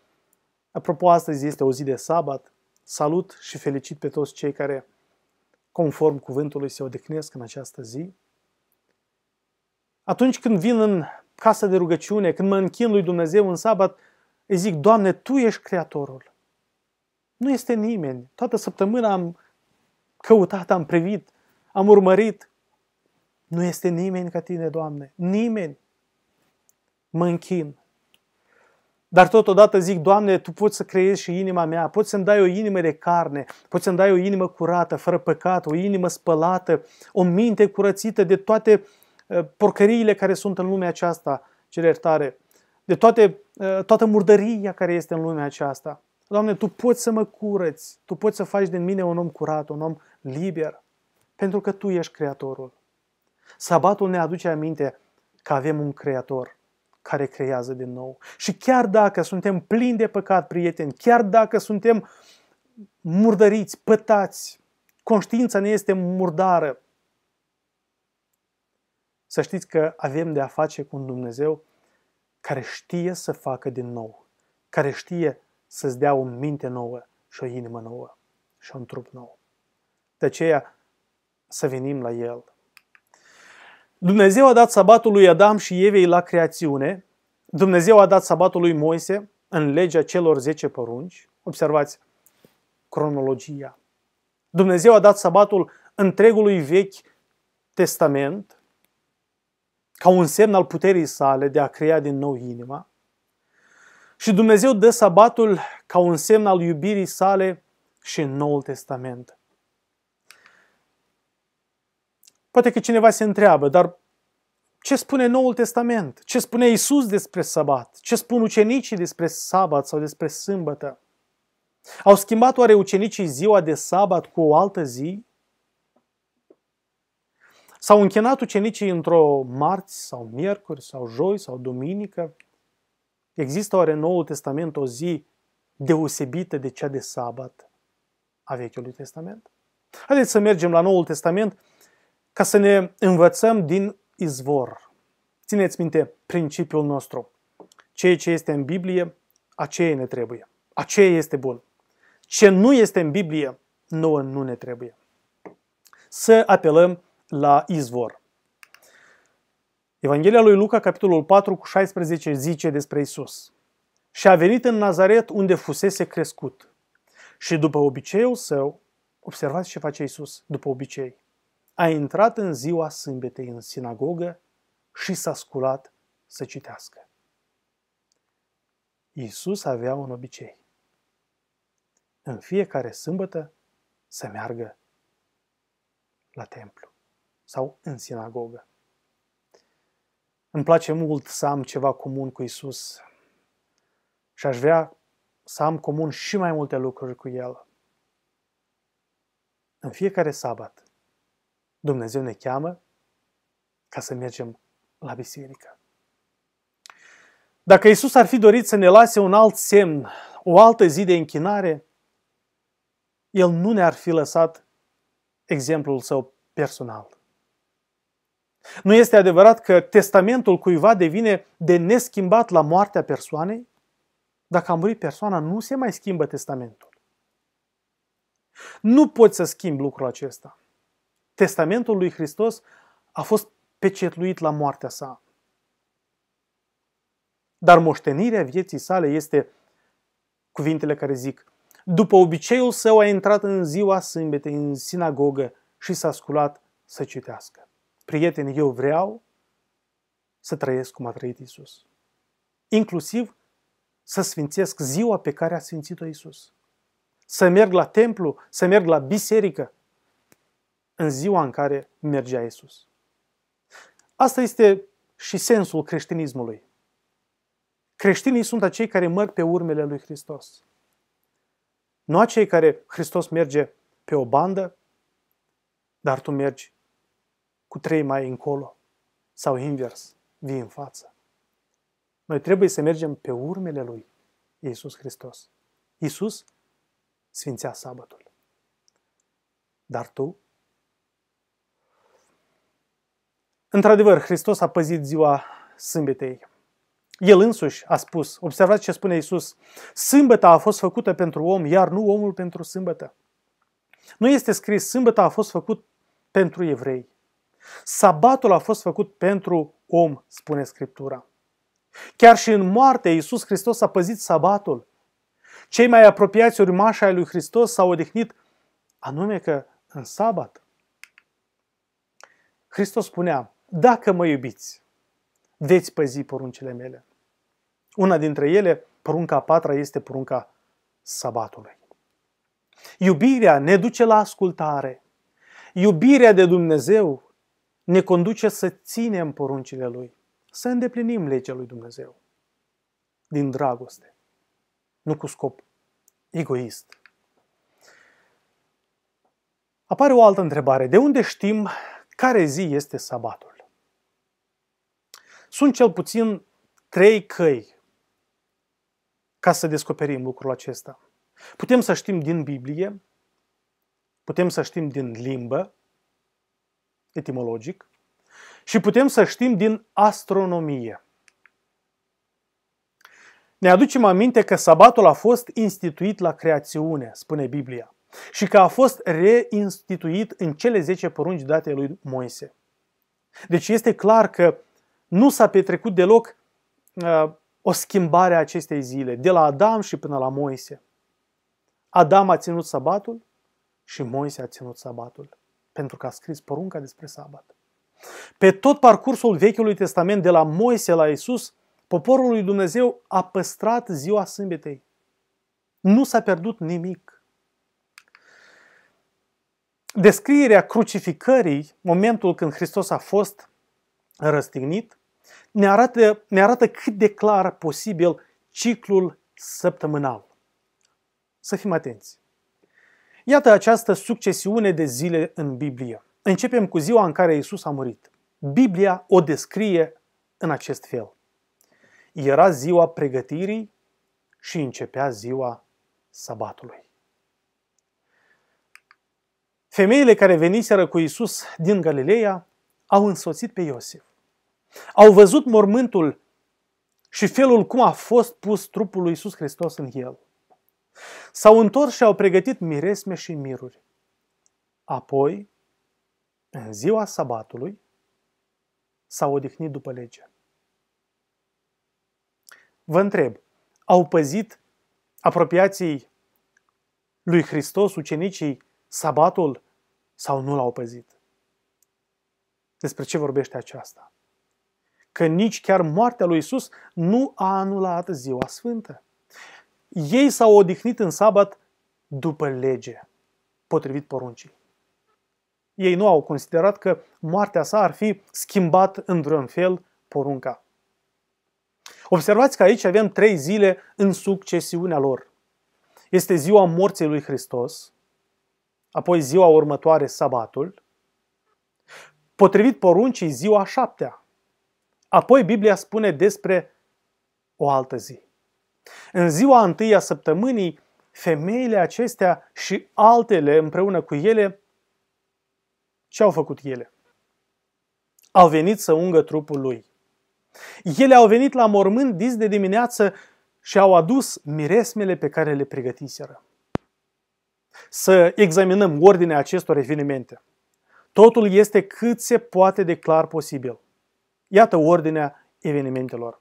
Apropo, astăzi este o zi de sabat. Salut și felicit pe toți cei care, conform cuvântului, se odihnesc în această zi. Atunci când vin în casă de rugăciune, când mă închin lui Dumnezeu în sabat, îi zic, Doamne, Tu ești Creatorul. Nu este nimeni. Toată săptămâna am căutat, am privit, am urmărit. Nu este nimeni ca Tine, Doamne. Nimeni. Mă închin, dar totodată zic, Doamne, Tu poți să creezi și inima mea, poți să-mi dai o inimă de carne, poți să-mi dai o inimă curată, fără păcat, o inimă spălată, o minte curățită de toate uh, porcăriile care sunt în lumea aceasta, cer iertare, de toate, uh, toată murdăria care este în lumea aceasta. Doamne, Tu poți să mă curăți, Tu poți să faci din mine un om curat, un om liber, pentru că Tu ești Creatorul. Sabatul ne aduce aminte că avem un Creator care creează din nou. Și chiar dacă suntem plini de păcat, prieteni, chiar dacă suntem murdăriți, pătați, conștiința ne este murdară, să știți că avem de a face cu un Dumnezeu care știe să facă din nou, care știe să-ți dea o minte nouă și o inimă nouă și un trup nou. De aceea să venim la El Dumnezeu a dat sabatul lui Adam și Evei la creațiune, Dumnezeu a dat sabatul lui Moise în legea celor 10 porunci. Observați cronologia. Dumnezeu a dat sabatul întregului vechi testament ca un semn al puterii sale de a crea din nou inima. Și Dumnezeu dă sabatul ca un semn al iubirii sale și în Noul Testament. Poate că cineva se întreabă, dar ce spune Noul Testament? Ce spune Isus despre sabat? Ce spun ucenicii despre sabat sau despre sâmbătă? Au schimbat oare ucenicii ziua de sabat cu o altă zi? S-au închinat ucenicii într-o marți sau miercuri sau joi sau duminică? Există oare în Noul Testament o zi deosebită de cea de sabat a Vechiului Testament? Haideți să mergem la Noul Testament ca să ne învățăm din izvor. Țineți minte principiul nostru. Ceea ce este în Biblie, aceea ne trebuie. Aceea este bun. Ce nu este în Biblie, nouă nu ne trebuie. Să apelăm la izvor. Evanghelia lui Luca, capitolul 4, cu 16, zice despre Isus. Și a venit în Nazaret unde fusese crescut. Și după obiceiul său, observați ce face Isus după obicei a intrat în ziua sâmbetei în sinagogă și s-a sculat să citească. Iisus avea un obicei. În fiecare sâmbătă să meargă la templu sau în sinagogă. Îmi place mult să am ceva comun cu Isus și aș vrea să am comun și mai multe lucruri cu El. În fiecare sabat Dumnezeu ne cheamă ca să mergem la biserică. Dacă Isus ar fi dorit să ne lase un alt semn, o altă zi de închinare, El nu ne-ar fi lăsat exemplul său personal. Nu este adevărat că testamentul cuiva devine de neschimbat la moartea persoanei? Dacă a murit persoana, nu se mai schimbă testamentul. Nu poți să schimbi lucrul acesta testamentul lui Hristos a fost pecetluit la moartea sa. Dar moștenirea vieții sale este cuvintele care zic După obiceiul său a intrat în ziua sâmbete în sinagogă și s-a sculat să citească. Prieteni, eu vreau să trăiesc cum a trăit Isus. Inclusiv să sfințesc ziua pe care a sfințit-o Isus. Să merg la templu, să merg la biserică, în ziua în care mergea Isus. Asta este și sensul creștinismului. Creștinii sunt acei care merg pe urmele lui Hristos. Nu acei care Hristos merge pe o bandă, dar tu mergi cu trei mai încolo sau invers, vii în față. Noi trebuie să mergem pe urmele lui Iisus Hristos. Iisus sfințea sabatul. Dar tu Într-adevăr, Hristos a păzit ziua sâmbetei. El însuși a spus, observați ce spune Iisus, sâmbăta a fost făcută pentru om, iar nu omul pentru sâmbătă. Nu este scris, sâmbăta a fost făcut pentru evrei. Sabatul a fost făcut pentru om, spune Scriptura. Chiar și în moarte, Iisus Hristos a păzit sabatul. Cei mai apropiați urmași ai lui Hristos s-au odihnit anume că în sabat. Hristos spunea, dacă mă iubiți, veți păzi poruncile mele. Una dintre ele, porunca a patra, este porunca sabatului. Iubirea ne duce la ascultare. Iubirea de Dumnezeu ne conduce să ținem poruncile Lui, să îndeplinim legea Lui Dumnezeu. Din dragoste, nu cu scop egoist. Apare o altă întrebare. De unde știm care zi este sabatul? Sunt cel puțin trei căi ca să descoperim lucrul acesta. Putem să știm din Biblie, putem să știm din limbă, etimologic, și putem să știm din astronomie. Ne aducem aminte că sabatul a fost instituit la creațiune, spune Biblia, și că a fost reinstituit în cele 10 porunci date lui Moise. Deci este clar că nu s-a petrecut deloc uh, o schimbare a acestei zile, de la Adam și până la Moise. Adam a ținut sabatul și Moise a ținut sabatul, pentru că a scris porunca despre sabat. Pe tot parcursul Vechiului Testament, de la Moise la Isus, poporul lui Dumnezeu a păstrat ziua sâmbetei. Nu s-a pierdut nimic. Descrierea crucificării, momentul când Hristos a fost răstignit, ne arată, ne arată cât de clar posibil ciclul săptămânal. Să fim atenți. Iată această succesiune de zile în Biblie. Începem cu ziua în care Isus a murit. Biblia o descrie în acest fel. Era ziua pregătirii și începea ziua sabatului. Femeile care veniseră cu Isus din Galileea au însoțit pe Iosif. Au văzut mormântul și felul cum a fost pus trupul lui Iisus Hristos în el. S-au întors și au pregătit miresme și miruri. Apoi, în ziua sabatului, s-au odihnit după lege. Vă întreb, au păzit apropiații lui Hristos, ucenicii, sabatul sau nu l-au păzit? Despre ce vorbește aceasta? că nici chiar moartea lui Isus nu a anulat ziua sfântă. Ei s-au odihnit în sabat după lege, potrivit poruncii. Ei nu au considerat că moartea sa ar fi schimbat în vreun fel porunca. Observați că aici avem trei zile în succesiunea lor. Este ziua morții lui Hristos, apoi ziua următoare, sabatul, potrivit poruncii, ziua șaptea, Apoi Biblia spune despre o altă zi. În ziua întâi a săptămânii, femeile acestea și altele împreună cu ele, ce au făcut ele? Au venit să ungă trupul lui. Ele au venit la mormânt dis de dimineață și au adus miresmele pe care le pregătiseră. Să examinăm ordinea acestor evenimente. Totul este cât se poate de clar posibil. Iată ordinea evenimentelor.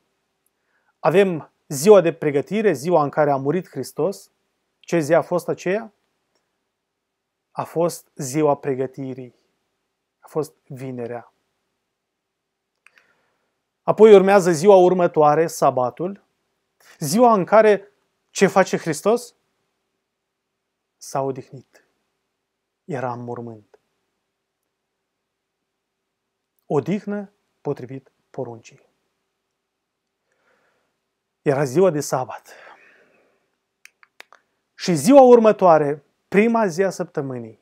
Avem ziua de pregătire, ziua în care a murit Hristos. Ce zi a fost aceea? A fost ziua pregătirii. A fost vinerea. Apoi urmează ziua următoare, sabatul, ziua în care ce face Hristos? S-a odihnit. Era în mormânt. Odihnă potrivit poruncii. Era ziua de sabat. Și ziua următoare, prima zi a săptămânii,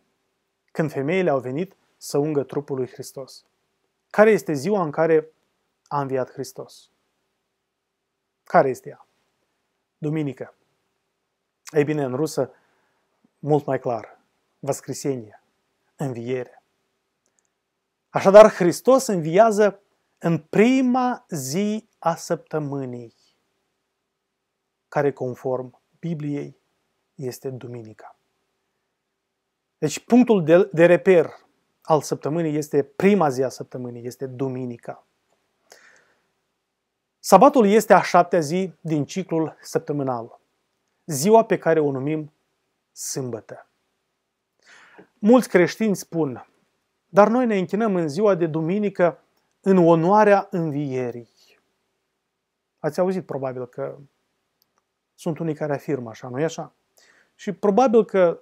când femeile au venit să ungă trupul lui Hristos. Care este ziua în care a înviat Hristos? Care este ea? Duminică. Ei bine, în rusă, mult mai clar. Vascrisenie, înviere. Așadar, Hristos înviază în prima zi a săptămânii, care conform Bibliei este duminica. Deci punctul de, de reper al săptămânii este prima zi a săptămânii, este duminica. Sabatul este a șaptea zi din ciclul săptămânal, ziua pe care o numim sâmbătă. Mulți creștini spun, dar noi ne închinăm în ziua de duminică în onoarea învierii. Ați auzit probabil că sunt unii care afirmă așa, nu-i așa? Și probabil că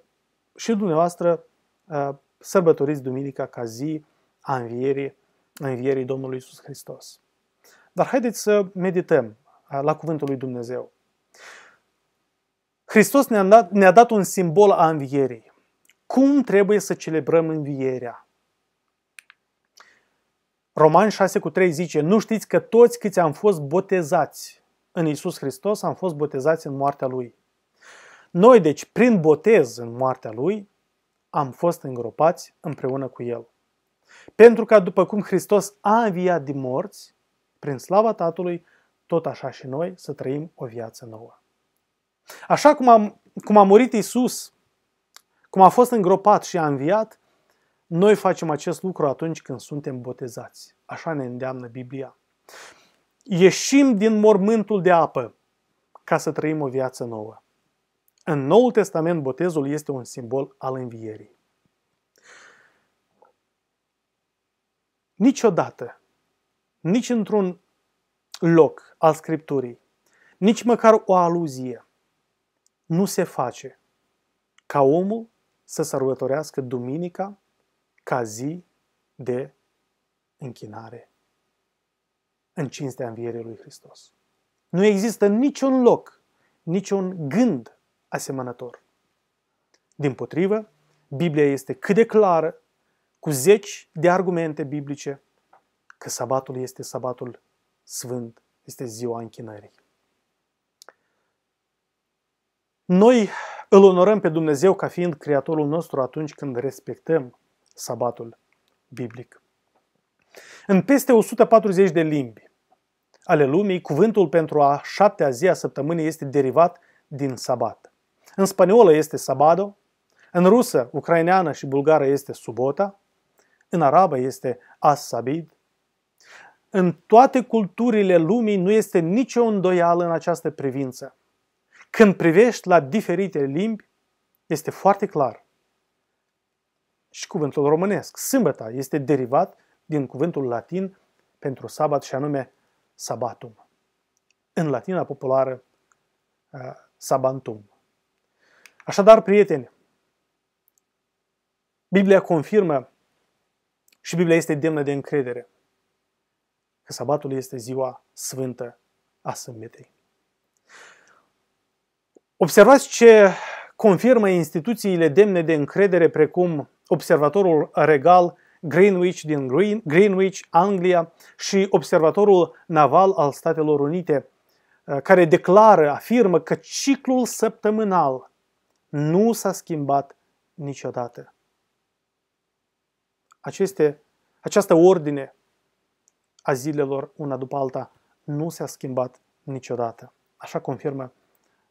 și dumneavoastră uh, sărbătoriți duminica ca zi a învierii, a învierii Domnului Isus Hristos. Dar haideți să medităm uh, la cuvântul lui Dumnezeu. Hristos ne-a dat, ne dat un simbol a învierii. Cum trebuie să celebrăm învierea? Roman 6 cu 3 zice, nu știți că toți câți am fost botezați în Isus Hristos, am fost botezați în moartea Lui. Noi, deci, prin botez în moartea Lui, am fost îngropați împreună cu El. Pentru că după cum Hristos a înviat din morți, prin slava Tatălui, tot așa și noi să trăim o viață nouă. Așa cum, am, cum a murit Isus, cum a fost îngropat și a înviat, noi facem acest lucru atunci când suntem botezați. Așa ne îndeamnă Biblia. Ieșim din mormântul de apă ca să trăim o viață nouă. În Noul Testament, botezul este un simbol al învierii. Niciodată, nici într-un loc al Scripturii, nici măcar o aluzie, nu se face ca omul să sărbătorească duminica ca zi de închinare în cinstea învierii lui Hristos. Nu există niciun loc, niciun gând asemănător. Din potrivă, Biblia este cât de clară, cu zeci de argumente biblice, că sabatul este sabatul sfânt, este ziua închinării. Noi îl onorăm pe Dumnezeu ca fiind Creatorul nostru atunci când respectăm sabatul biblic. În peste 140 de limbi ale lumii, cuvântul pentru a șaptea zi a săptămânii este derivat din sabat. În spaniolă este sabado, în rusă, ucraineană și bulgară este subota, în arabă este as-sabid. În toate culturile lumii nu este nicio îndoială în această privință. Când privești la diferite limbi, este foarte clar și cuvântul românesc. Sâmbăta este derivat din cuvântul latin pentru sabat și anume sabatum. În latina populară uh, sabantum. Așadar, prieteni, Biblia confirmă și Biblia este demnă de încredere că sabatul este ziua sfântă a sâmbetei. Observați ce confirmă instituțiile demne de încredere precum observatorul regal Greenwich din Green, Greenwich, Anglia și observatorul naval al Statelor Unite, uh, care declară, afirmă că ciclul săptămânal nu s-a schimbat niciodată. Aceste, această ordine a zilelor una după alta nu s-a schimbat niciodată. Așa confirmă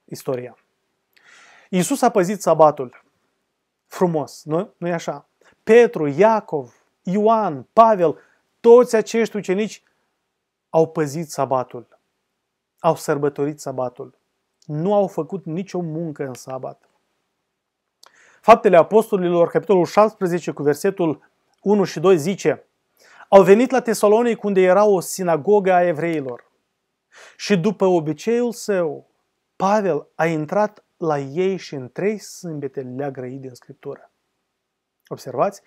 istoria. Iisus a păzit sabatul frumos, nu? nu e așa? Petru, Iacov, Ioan, Pavel, toți acești ucenici au păzit sabatul, au sărbătorit sabatul, nu au făcut nicio muncă în sabat. Faptele Apostolilor, capitolul 16, cu versetul 1 și 2 zice Au venit la Tesalonic unde era o sinagogă a evreilor. Și după obiceiul său, Pavel a intrat la ei și în trei sâmbete le-a grăit din Scriptură. Observați,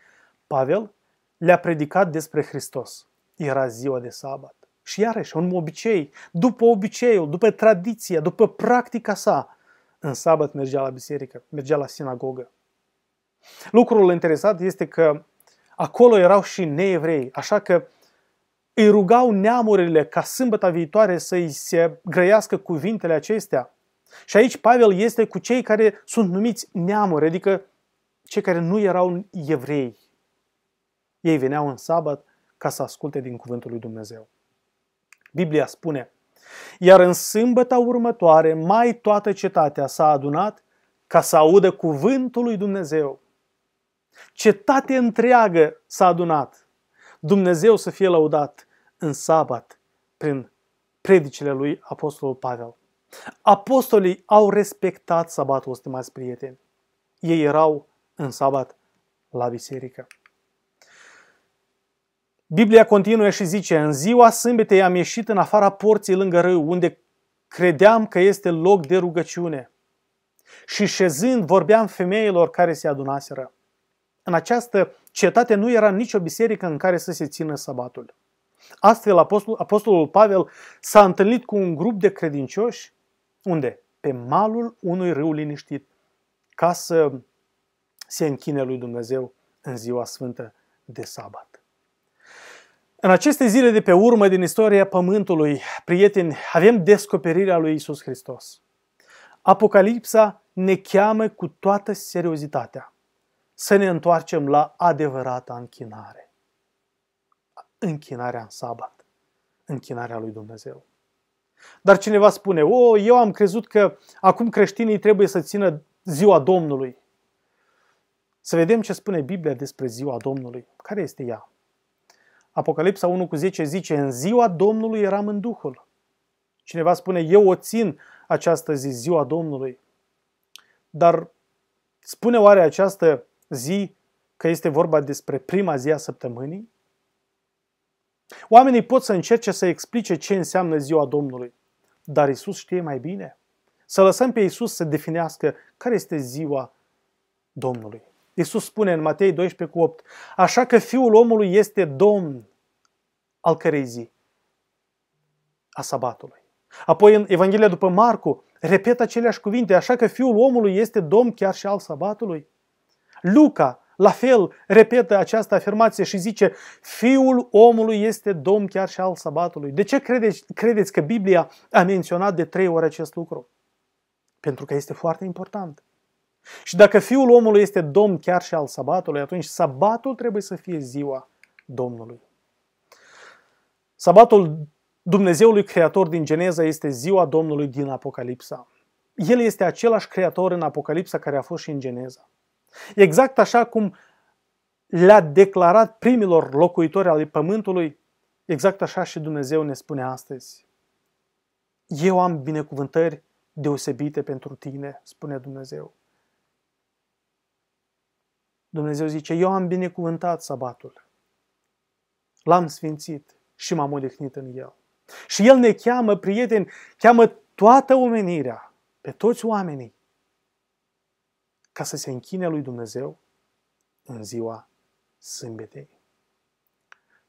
Pavel le-a predicat despre Hristos. Era ziua de sabat. Și iarăși, un obicei, după obiceiul, după tradiția, după practica sa, în sabat mergea la biserică, mergea la sinagogă. Lucrul interesant este că acolo erau și neevrei, așa că îi rugau neamurile ca sâmbăta viitoare să i se grăiască cuvintele acestea. Și aici Pavel este cu cei care sunt numiți neamuri, adică cei care nu erau evrei. Ei veneau în sabat ca să asculte din cuvântul lui Dumnezeu. Biblia spune, iar în sâmbăta următoare mai toată cetatea s-a adunat ca să audă cuvântul lui Dumnezeu. Cetate întreagă s-a adunat. Dumnezeu să fie laudat în sabat prin predicile lui Apostolul Pavel. Apostolii au respectat sabatul, stimați prieteni. Ei erau în sabat la biserică. Biblia continuă și zice, în ziua sâmbetei am ieșit în afara porții lângă râu, unde credeam că este loc de rugăciune. Și șezând vorbeam femeilor care se adunaseră. În această cetate nu era nicio biserică în care să se țină sabatul. Astfel, Apostolul Pavel s-a întâlnit cu un grup de credincioși unde? Pe malul unui râu liniștit, ca să se închine lui Dumnezeu în ziua sfântă de sabat. În aceste zile de pe urmă din istoria Pământului, prieteni, avem descoperirea lui Isus Hristos. Apocalipsa ne cheamă cu toată seriozitatea să ne întoarcem la adevărata închinare. Închinarea în sabat, închinarea lui Dumnezeu. Dar cineva spune, o, eu am crezut că acum creștinii trebuie să țină ziua Domnului. Să vedem ce spune Biblia despre ziua Domnului. Care este ea? Apocalipsa 1 cu 10 zice, în ziua Domnului eram în Duhul. Cineva spune, eu o țin această zi, ziua Domnului. Dar spune oare această zi că este vorba despre prima zi a săptămânii? Oamenii pot să încerce să explice ce înseamnă ziua Domnului, dar Isus știe mai bine. Să lăsăm pe Isus să definească care este ziua Domnului. Isus spune în Matei 12 cu 8, așa că Fiul omului este Domn al cărei zi? A sabatului. Apoi în Evanghelia după Marcu repetă aceleași cuvinte, așa că Fiul omului este Domn chiar și al sabatului. Luca la fel, repetă această afirmație și zice, Fiul omului este domn chiar și al sabatului. De ce credeți, credeți că Biblia a menționat de trei ori acest lucru? Pentru că este foarte important. Și dacă Fiul omului este domn chiar și al sabatului, atunci sabatul trebuie să fie ziua Domnului. Sabatul Dumnezeului Creator din Geneza este ziua Domnului din Apocalipsa. El este același Creator în Apocalipsa care a fost și în Geneza. Exact așa cum le-a declarat primilor locuitori ale pământului, exact așa și Dumnezeu ne spune astăzi. Eu am binecuvântări deosebite pentru tine, spune Dumnezeu. Dumnezeu zice, eu am binecuvântat sabatul, l-am sfințit și m-am odihnit în el. Și el ne cheamă, prieteni, cheamă toată omenirea, pe toți oamenii, ca să se închine lui Dumnezeu în ziua sâmbetei.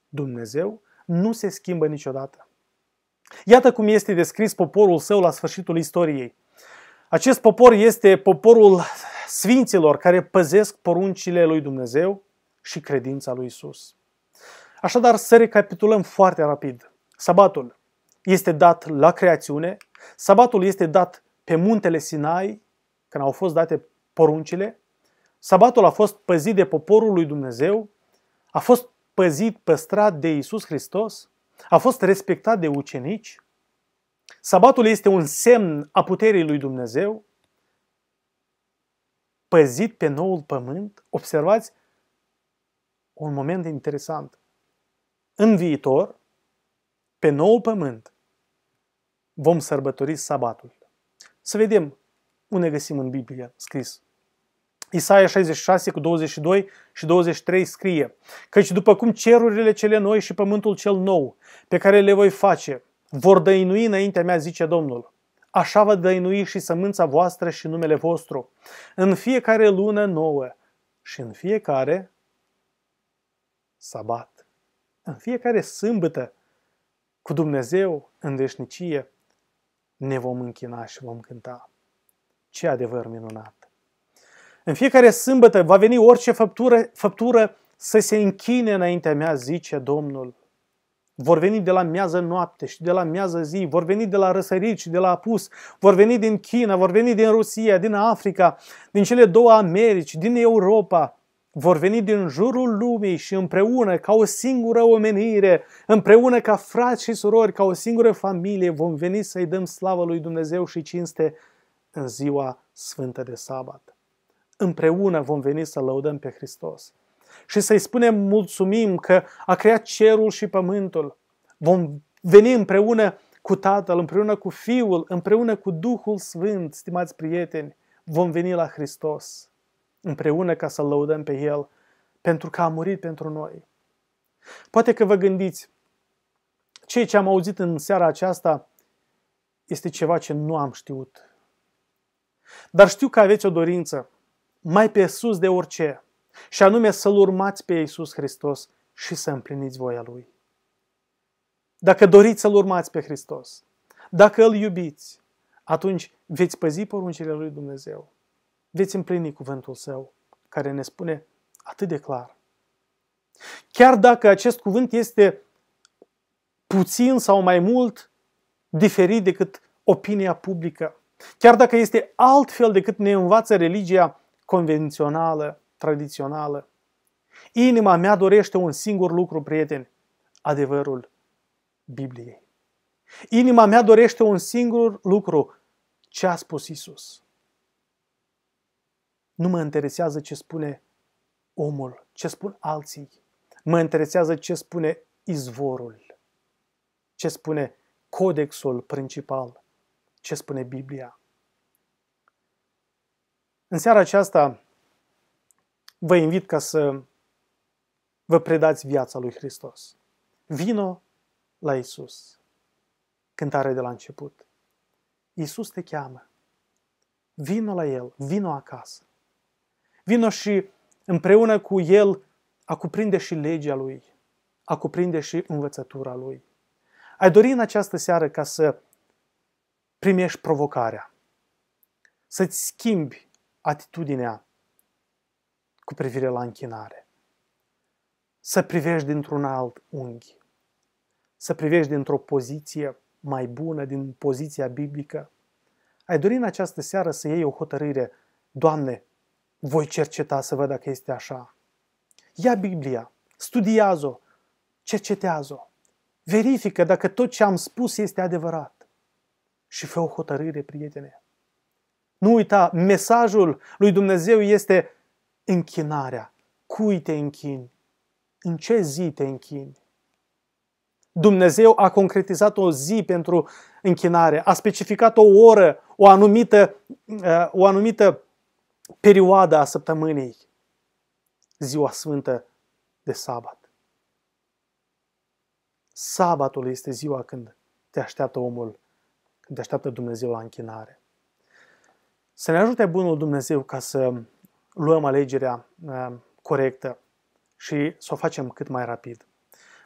Dumnezeu nu se schimbă niciodată. Iată cum este descris poporul său la sfârșitul istoriei. Acest popor este poporul sfinților care păzesc poruncile lui Dumnezeu și credința lui Isus. Așadar, să recapitulăm foarte rapid. Sabatul este dat la creațiune, sabatul este dat pe muntele Sinai, când au fost date poruncile, sabatul a fost păzit de poporul lui Dumnezeu, a fost păzit, păstrat de Isus Hristos, a fost respectat de ucenici. Sabatul este un semn a puterii lui Dumnezeu, păzit pe noul pământ. Observați un moment interesant. În viitor, pe noul pământ, vom sărbători sabatul. Să vedem unde găsim în Biblie scris? Isaia 66 cu 22 și 23 scrie, Căci după cum cerurile cele noi și pământul cel nou, pe care le voi face, vor dăinui înaintea mea, zice Domnul. Așa va dăinui și sămânța voastră și numele vostru. În fiecare lună nouă și în fiecare sabat. În fiecare sâmbătă cu Dumnezeu în veșnicie ne vom închina și vom cânta. Ce adevăr minunat! În fiecare sâmbătă va veni orice făptură, făptură să se închine înaintea mea, zice Domnul. Vor veni de la miază noapte și de la miază zi, vor veni de la răsărit și de la apus, vor veni din China, vor veni din Rusia, din Africa, din cele două Americi, din Europa, vor veni din jurul lumii și împreună, ca o singură omenire, împreună ca frați și surori, ca o singură familie, vom veni să-i dăm slavă lui Dumnezeu și cinste în ziua sfântă de sabat. Împreună vom veni să lăudăm pe Hristos și să-i spunem mulțumim că a creat cerul și pământul. Vom veni împreună cu Tatăl, împreună cu Fiul, împreună cu Duhul Sfânt, stimați prieteni, vom veni la Hristos împreună ca să-L lăudăm pe El, pentru că a murit pentru noi. Poate că vă gândiți, ceea ce am auzit în seara aceasta este ceva ce nu am știut dar știu că aveți o dorință mai pe sus de orice, și anume să-L urmați pe Iisus Hristos și să împliniți voia Lui. Dacă doriți să-L urmați pe Hristos, dacă îl iubiți, atunci veți păzi poruncile lui Dumnezeu. Veți împlini cuvântul său, care ne spune atât de clar. Chiar dacă acest cuvânt este puțin sau mai mult diferit decât opinia publică, Chiar dacă este altfel decât ne învață religia convențională, tradițională. Inima mea dorește un singur lucru, prieteni, adevărul Bibliei. Inima mea dorește un singur lucru, ce a spus Isus. Nu mă interesează ce spune omul, ce spun alții. Mă interesează ce spune izvorul, ce spune codexul principal, ce spune Biblia. În seara aceasta vă invit ca să vă predați viața lui Hristos. Vino la Isus. Cântare de la început. Isus te cheamă. Vino la El, vino acasă. Vino și împreună cu El a cuprinde și legea Lui, a cuprinde și învățătura Lui. Ai dori în această seară ca să primești provocarea. Să-ți schimbi atitudinea cu privire la închinare. Să privești dintr-un alt unghi. Să privești dintr-o poziție mai bună, din poziția biblică. Ai dori în această seară să iei o hotărâre. Doamne, voi cerceta să văd dacă este așa. Ia Biblia, studiază-o, cercetează-o. Verifică dacă tot ce am spus este adevărat și fă o hotărâre, prietene. Nu uita, mesajul lui Dumnezeu este închinarea. Cui te închini? În ce zi te închini? Dumnezeu a concretizat o zi pentru închinare, a specificat o oră, o anumită, uh, o anumită perioadă a săptămânii, ziua sfântă de sabat. Sabatul este ziua când te așteaptă omul când așteaptă Dumnezeu la închinare. Să ne ajute Bunul Dumnezeu ca să luăm alegerea uh, corectă și să o facem cât mai rapid.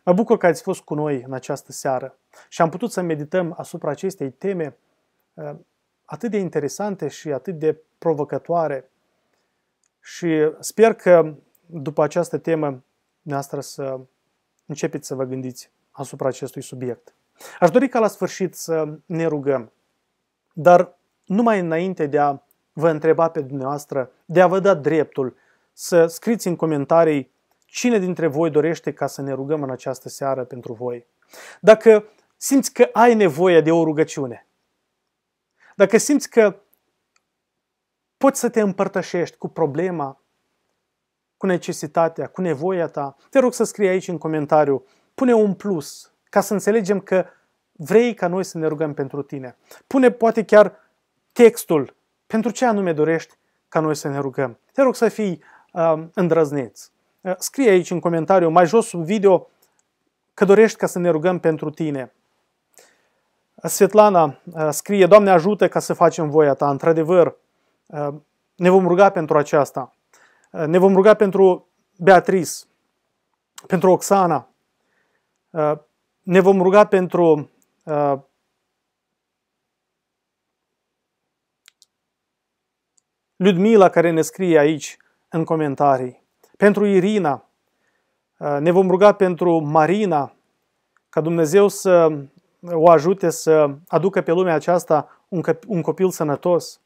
Mă bucur că ați fost cu noi în această seară și am putut să medităm asupra acestei teme uh, atât de interesante și atât de provocătoare. Și sper că după această temă noastră să începeți să vă gândiți asupra acestui subiect. Aș dori ca la sfârșit să ne rugăm, dar numai înainte de a vă întreba pe dumneavoastră, de a vă da dreptul să scriți în comentarii cine dintre voi dorește ca să ne rugăm în această seară pentru voi. Dacă simți că ai nevoie de o rugăciune, dacă simți că poți să te împărtășești cu problema, cu necesitatea, cu nevoia ta, te rog să scrii aici în comentariu, pune un plus ca să înțelegem că vrei ca noi să ne rugăm pentru tine. Pune poate chiar textul pentru ce anume dorești ca noi să ne rugăm. Te rog să fii uh, îndrăzneț. Uh, scrie aici în comentariu, mai jos sub video, că dorești ca să ne rugăm pentru tine. Uh, Svetlana uh, scrie, Doamne ajută ca să facem voia Ta. Într-adevăr, uh, ne vom ruga pentru aceasta. Uh, ne vom ruga pentru Beatrice, pentru Oxana, uh, ne vom ruga pentru uh, Ludmila care ne scrie aici în comentarii, pentru Irina, uh, ne vom ruga pentru Marina, ca Dumnezeu să uh, o ajute să aducă pe lumea aceasta un, un copil sănătos.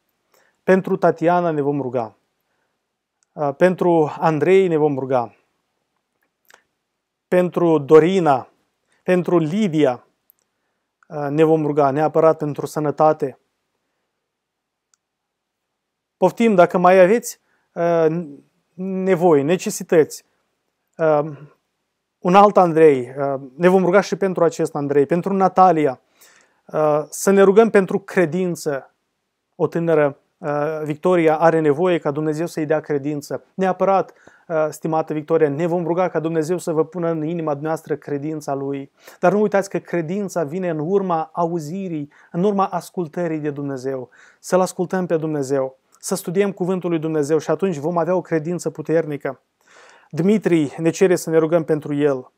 Pentru Tatiana ne vom ruga. Uh, pentru Andrei ne vom ruga. Pentru Dorina, pentru Lidia uh, ne vom ruga neapărat pentru sănătate. Poftim dacă mai aveți uh, nevoi, necesități. Uh, un alt Andrei, ne vom ruga și pentru acest Andrei, pentru Natalia, să ne rugăm pentru credință. O tânără Victoria are nevoie ca Dumnezeu să-i dea credință. Neapărat Uh, stimată Victoria, ne vom ruga ca Dumnezeu să vă pună în inima dumneavoastră credința Lui. Dar nu uitați că credința vine în urma auzirii, în urma ascultării de Dumnezeu. Să-L ascultăm pe Dumnezeu, să studiem Cuvântul lui Dumnezeu și atunci vom avea o credință puternică. Dmitri ne cere să ne rugăm pentru el,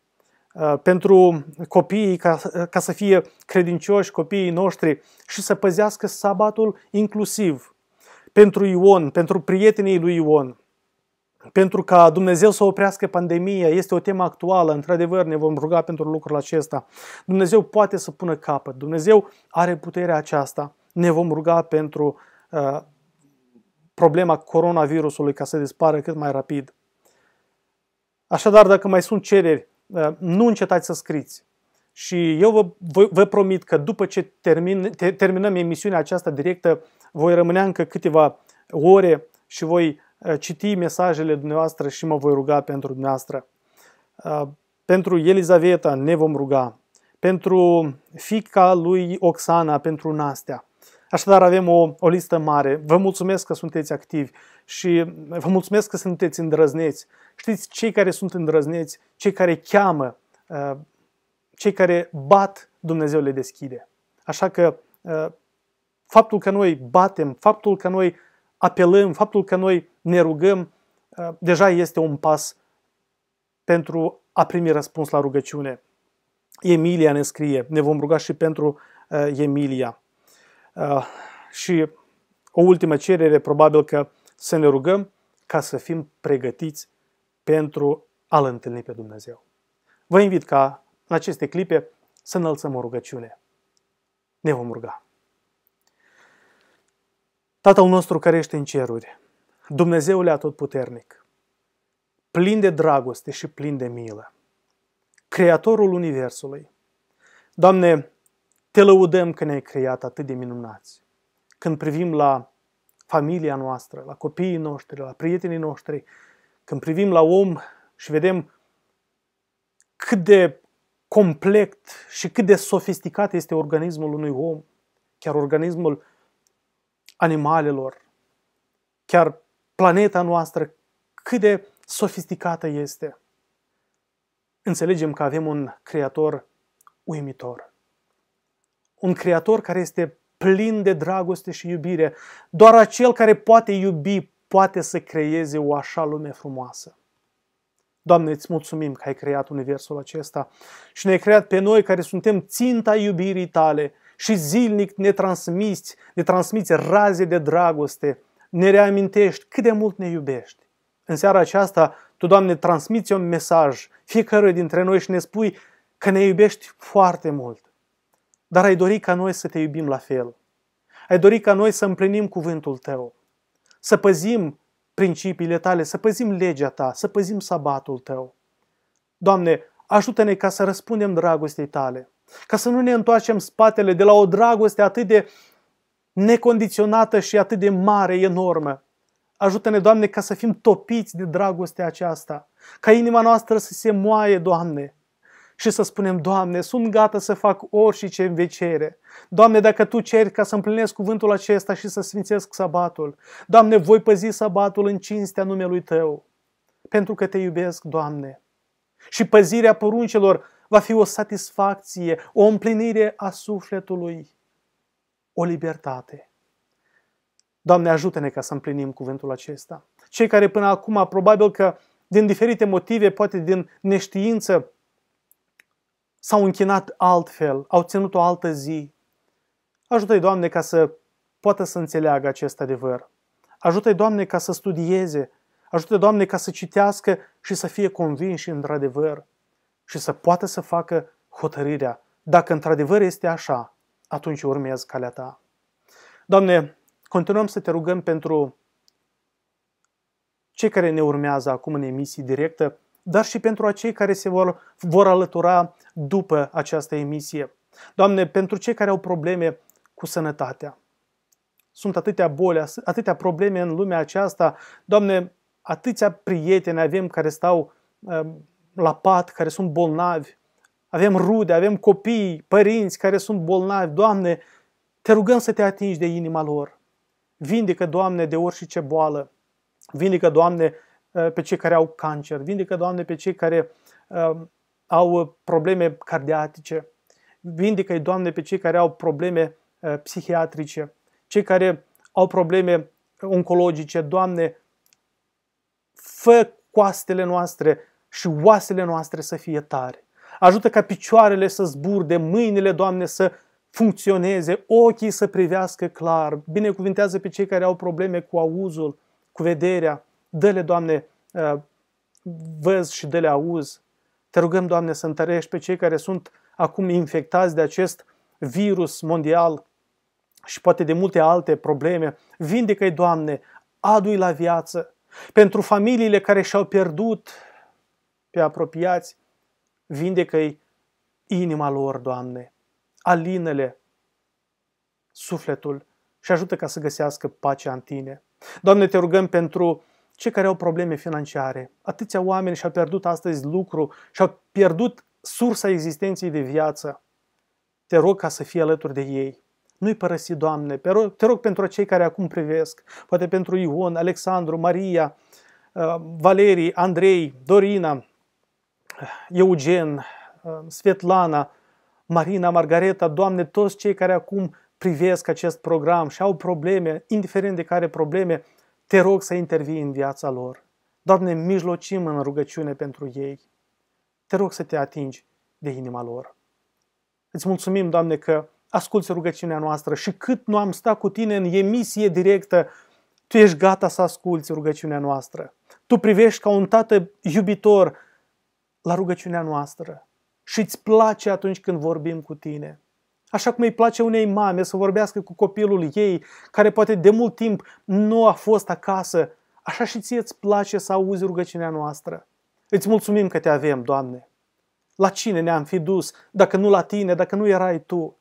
uh, pentru copiii, ca, uh, ca să fie credincioși copiii noștri și să păzească sabatul inclusiv. Pentru Ion, pentru prietenii lui Ion, pentru ca Dumnezeu să oprească pandemia, este o temă actuală, într-adevăr ne vom ruga pentru lucrul acesta. Dumnezeu poate să pună capăt, Dumnezeu are puterea aceasta. Ne vom ruga pentru uh, problema coronavirusului ca să dispară cât mai rapid. Așadar, dacă mai sunt cereri, uh, nu încetați să scriți. Și eu vă, vă, vă promit că după ce termin, te, terminăm emisiunea aceasta directă, voi rămâne încă câteva ore și voi Eh, citi mesajele dumneavoastră și mă voi ruga pentru dumneavoastră. Eh, pentru Elizaveta ne vom ruga, pentru fica lui Oxana, pentru Nastea. Așadar avem o, o listă mare. Vă mulțumesc că sunteți activi și vă mulțumesc că sunteți îndrăzneți. Știți, cei care sunt îndrăzneți, cei care cheamă, eh, cei care bat, Dumnezeu le deschide. Așa că faptul că noi batem, faptul că noi apelăm, faptul că noi ne rugăm, uh, deja este un pas pentru a primi răspuns la rugăciune. Emilia ne scrie, ne vom ruga și pentru uh, Emilia. Uh, și o ultimă cerere, probabil că să ne rugăm ca să fim pregătiți pentru a-L întâlni pe Dumnezeu. Vă invit ca în aceste clipe să înălțăm o rugăciune. Ne vom ruga. Tatăl nostru care ești în ceruri, Dumnezeule atotputernic, plin de dragoste și plin de milă, Creatorul Universului, Doamne, te lăudăm că ne-ai creat atât de minunați. Când privim la familia noastră, la copiii noștri, la prietenii noștri, când privim la om și vedem cât de complet și cât de sofisticat este organismul unui om, chiar organismul animalelor, chiar planeta noastră, cât de sofisticată este, înțelegem că avem un creator uimitor. Un creator care este plin de dragoste și iubire. Doar acel care poate iubi poate să creeze o așa lume frumoasă. Doamne, îți mulțumim că ai creat universul acesta și ne-ai creat pe noi care suntem ținta iubirii tale și zilnic ne transmiți, ne transmiți raze de dragoste ne reamintești cât de mult ne iubești. În seara aceasta, Tu, Doamne, transmiți un mesaj fiecare dintre noi și ne spui că ne iubești foarte mult. Dar ai dori ca noi să te iubim la fel. Ai dori ca noi să împlinim cuvântul Tău, să păzim principiile Tale, să păzim legea Ta, să păzim sabatul Tău. Doamne, ajută-ne ca să răspundem dragostei Tale, ca să nu ne întoarcem spatele de la o dragoste atât de necondiționată și atât de mare, enormă. Ajută-ne, Doamne, ca să fim topiți de dragostea aceasta, ca inima noastră să se moaie, Doamne, și să spunem, Doamne, sunt gata să fac orice în vecere. Doamne, dacă Tu ceri ca să împlinesc cuvântul acesta și să sfințesc sabatul, Doamne, voi păzi sabatul în cinstea numelui Tău, pentru că Te iubesc, Doamne. Și păzirea poruncelor va fi o satisfacție, o împlinire a sufletului o libertate. Doamne, ajută-ne ca să împlinim cuvântul acesta. Cei care până acum, probabil că din diferite motive, poate din neștiință, s-au închinat altfel, au ținut o altă zi. Ajută-i, Doamne, ca să poată să înțeleagă acest adevăr. Ajută-i, Doamne, ca să studieze. Ajută-i, Doamne, ca să citească și să fie convinși într-adevăr și să poată să facă hotărârea. Dacă într-adevăr este așa, atunci urmezi calea ta. Doamne, continuăm să te rugăm pentru cei care ne urmează acum în emisie directă, dar și pentru acei care se vor, vor alătura după această emisie. Doamne, pentru cei care au probleme cu sănătatea. Sunt atâtea boli, atâtea probleme în lumea aceasta. Doamne, atâția prieteni avem care stau uh, la pat, care sunt bolnavi avem rude, avem copii, părinți care sunt bolnavi. Doamne, te rugăm să te atingi de inima lor. Vindecă, Doamne, de orice boală. Vindecă, Doamne, uh, pe cei care au cancer. Vindecă, Doamne, pe cei care uh, au probleme cardiatice. Vindecă-i, Doamne, pe cei care au probleme uh, psihiatrice. Cei care au probleme oncologice. Doamne, fă coastele noastre și oasele noastre să fie tare. Ajută ca picioarele să zburde, mâinile, Doamne, să funcționeze, ochii să privească clar. Binecuvintează pe cei care au probleme cu auzul, cu vederea. Dă-le, Doamne, uh, văz și dă-le auz. Te rugăm, Doamne, să întărești pe cei care sunt acum infectați de acest virus mondial și poate de multe alte probleme. Vindecă-i, Doamne, adu-i la viață. Pentru familiile care și-au pierdut pe apropiați, vindecă-i inima lor, Doamne, alinele sufletul și ajută ca să găsească pacea în Tine. Doamne, te rugăm pentru cei care au probleme financiare. Atâția oameni și-au pierdut astăzi lucru, și-au pierdut sursa existenței de viață. Te rog ca să fie alături de ei. Nu-i părăsi, Doamne. te rog pentru cei care acum privesc, poate pentru Ion, Alexandru, Maria, uh, Valerii, Andrei, Dorina, Eugen, um, Svetlana, Marina, Margareta, Doamne, toți cei care acum privesc acest program și au probleme, indiferent de care probleme, te rog să intervii în viața lor. Doamne, mijlocim în rugăciune pentru ei. Te rog să te atingi de inima lor. Îți mulțumim, Doamne, că asculți rugăciunea noastră și cât nu am stat cu Tine în emisie directă, Tu ești gata să asculți rugăciunea noastră. Tu privești ca un tată iubitor la rugăciunea noastră și îți place atunci când vorbim cu tine. Așa cum îi place unei mame să vorbească cu copilul ei, care poate de mult timp nu a fost acasă, așa și ție îți place să auzi rugăciunea noastră. Îți mulțumim că te avem, Doamne. La cine ne-am fi dus dacă nu la tine, dacă nu erai tu?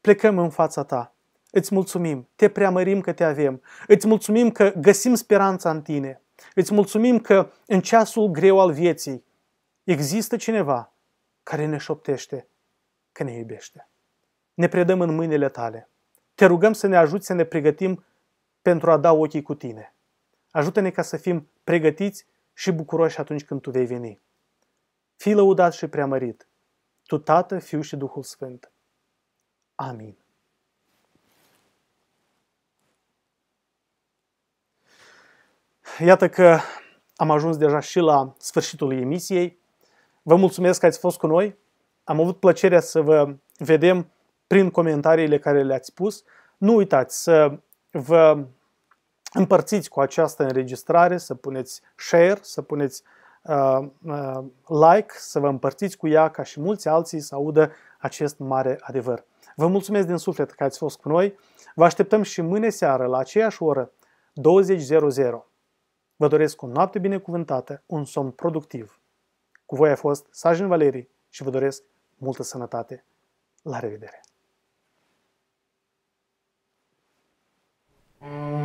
Plecăm în fața ta. Îți mulțumim, te preamărim că te avem. Îți mulțumim că găsim speranța în tine. Îți mulțumim că în ceasul greu al vieții Există cineva care ne șoptește că ne iubește. Ne predăm în mâinile tale. Te rugăm să ne ajuți să ne pregătim pentru a da ochii cu tine. Ajută-ne ca să fim pregătiți și bucuroși atunci când tu vei veni. Fii lăudat și preamărit, tu Tată, Fiu și Duhul Sfânt. Amin. Iată că am ajuns deja și la sfârșitul emisiei. Vă mulțumesc că ați fost cu noi. Am avut plăcerea să vă vedem prin comentariile care le-ați pus. Nu uitați să vă împărțiți cu această înregistrare, să puneți share, să puneți uh, uh, like, să vă împărțiți cu ea ca și mulți alții să audă acest mare adevăr. Vă mulțumesc din suflet că ați fost cu noi. Vă așteptăm și mâine seară la aceeași oră 20.00. Vă doresc o noapte binecuvântată, un somn productiv. Cu voi a fost Sajin Valerii și vă doresc multă sănătate. La revedere! Mm.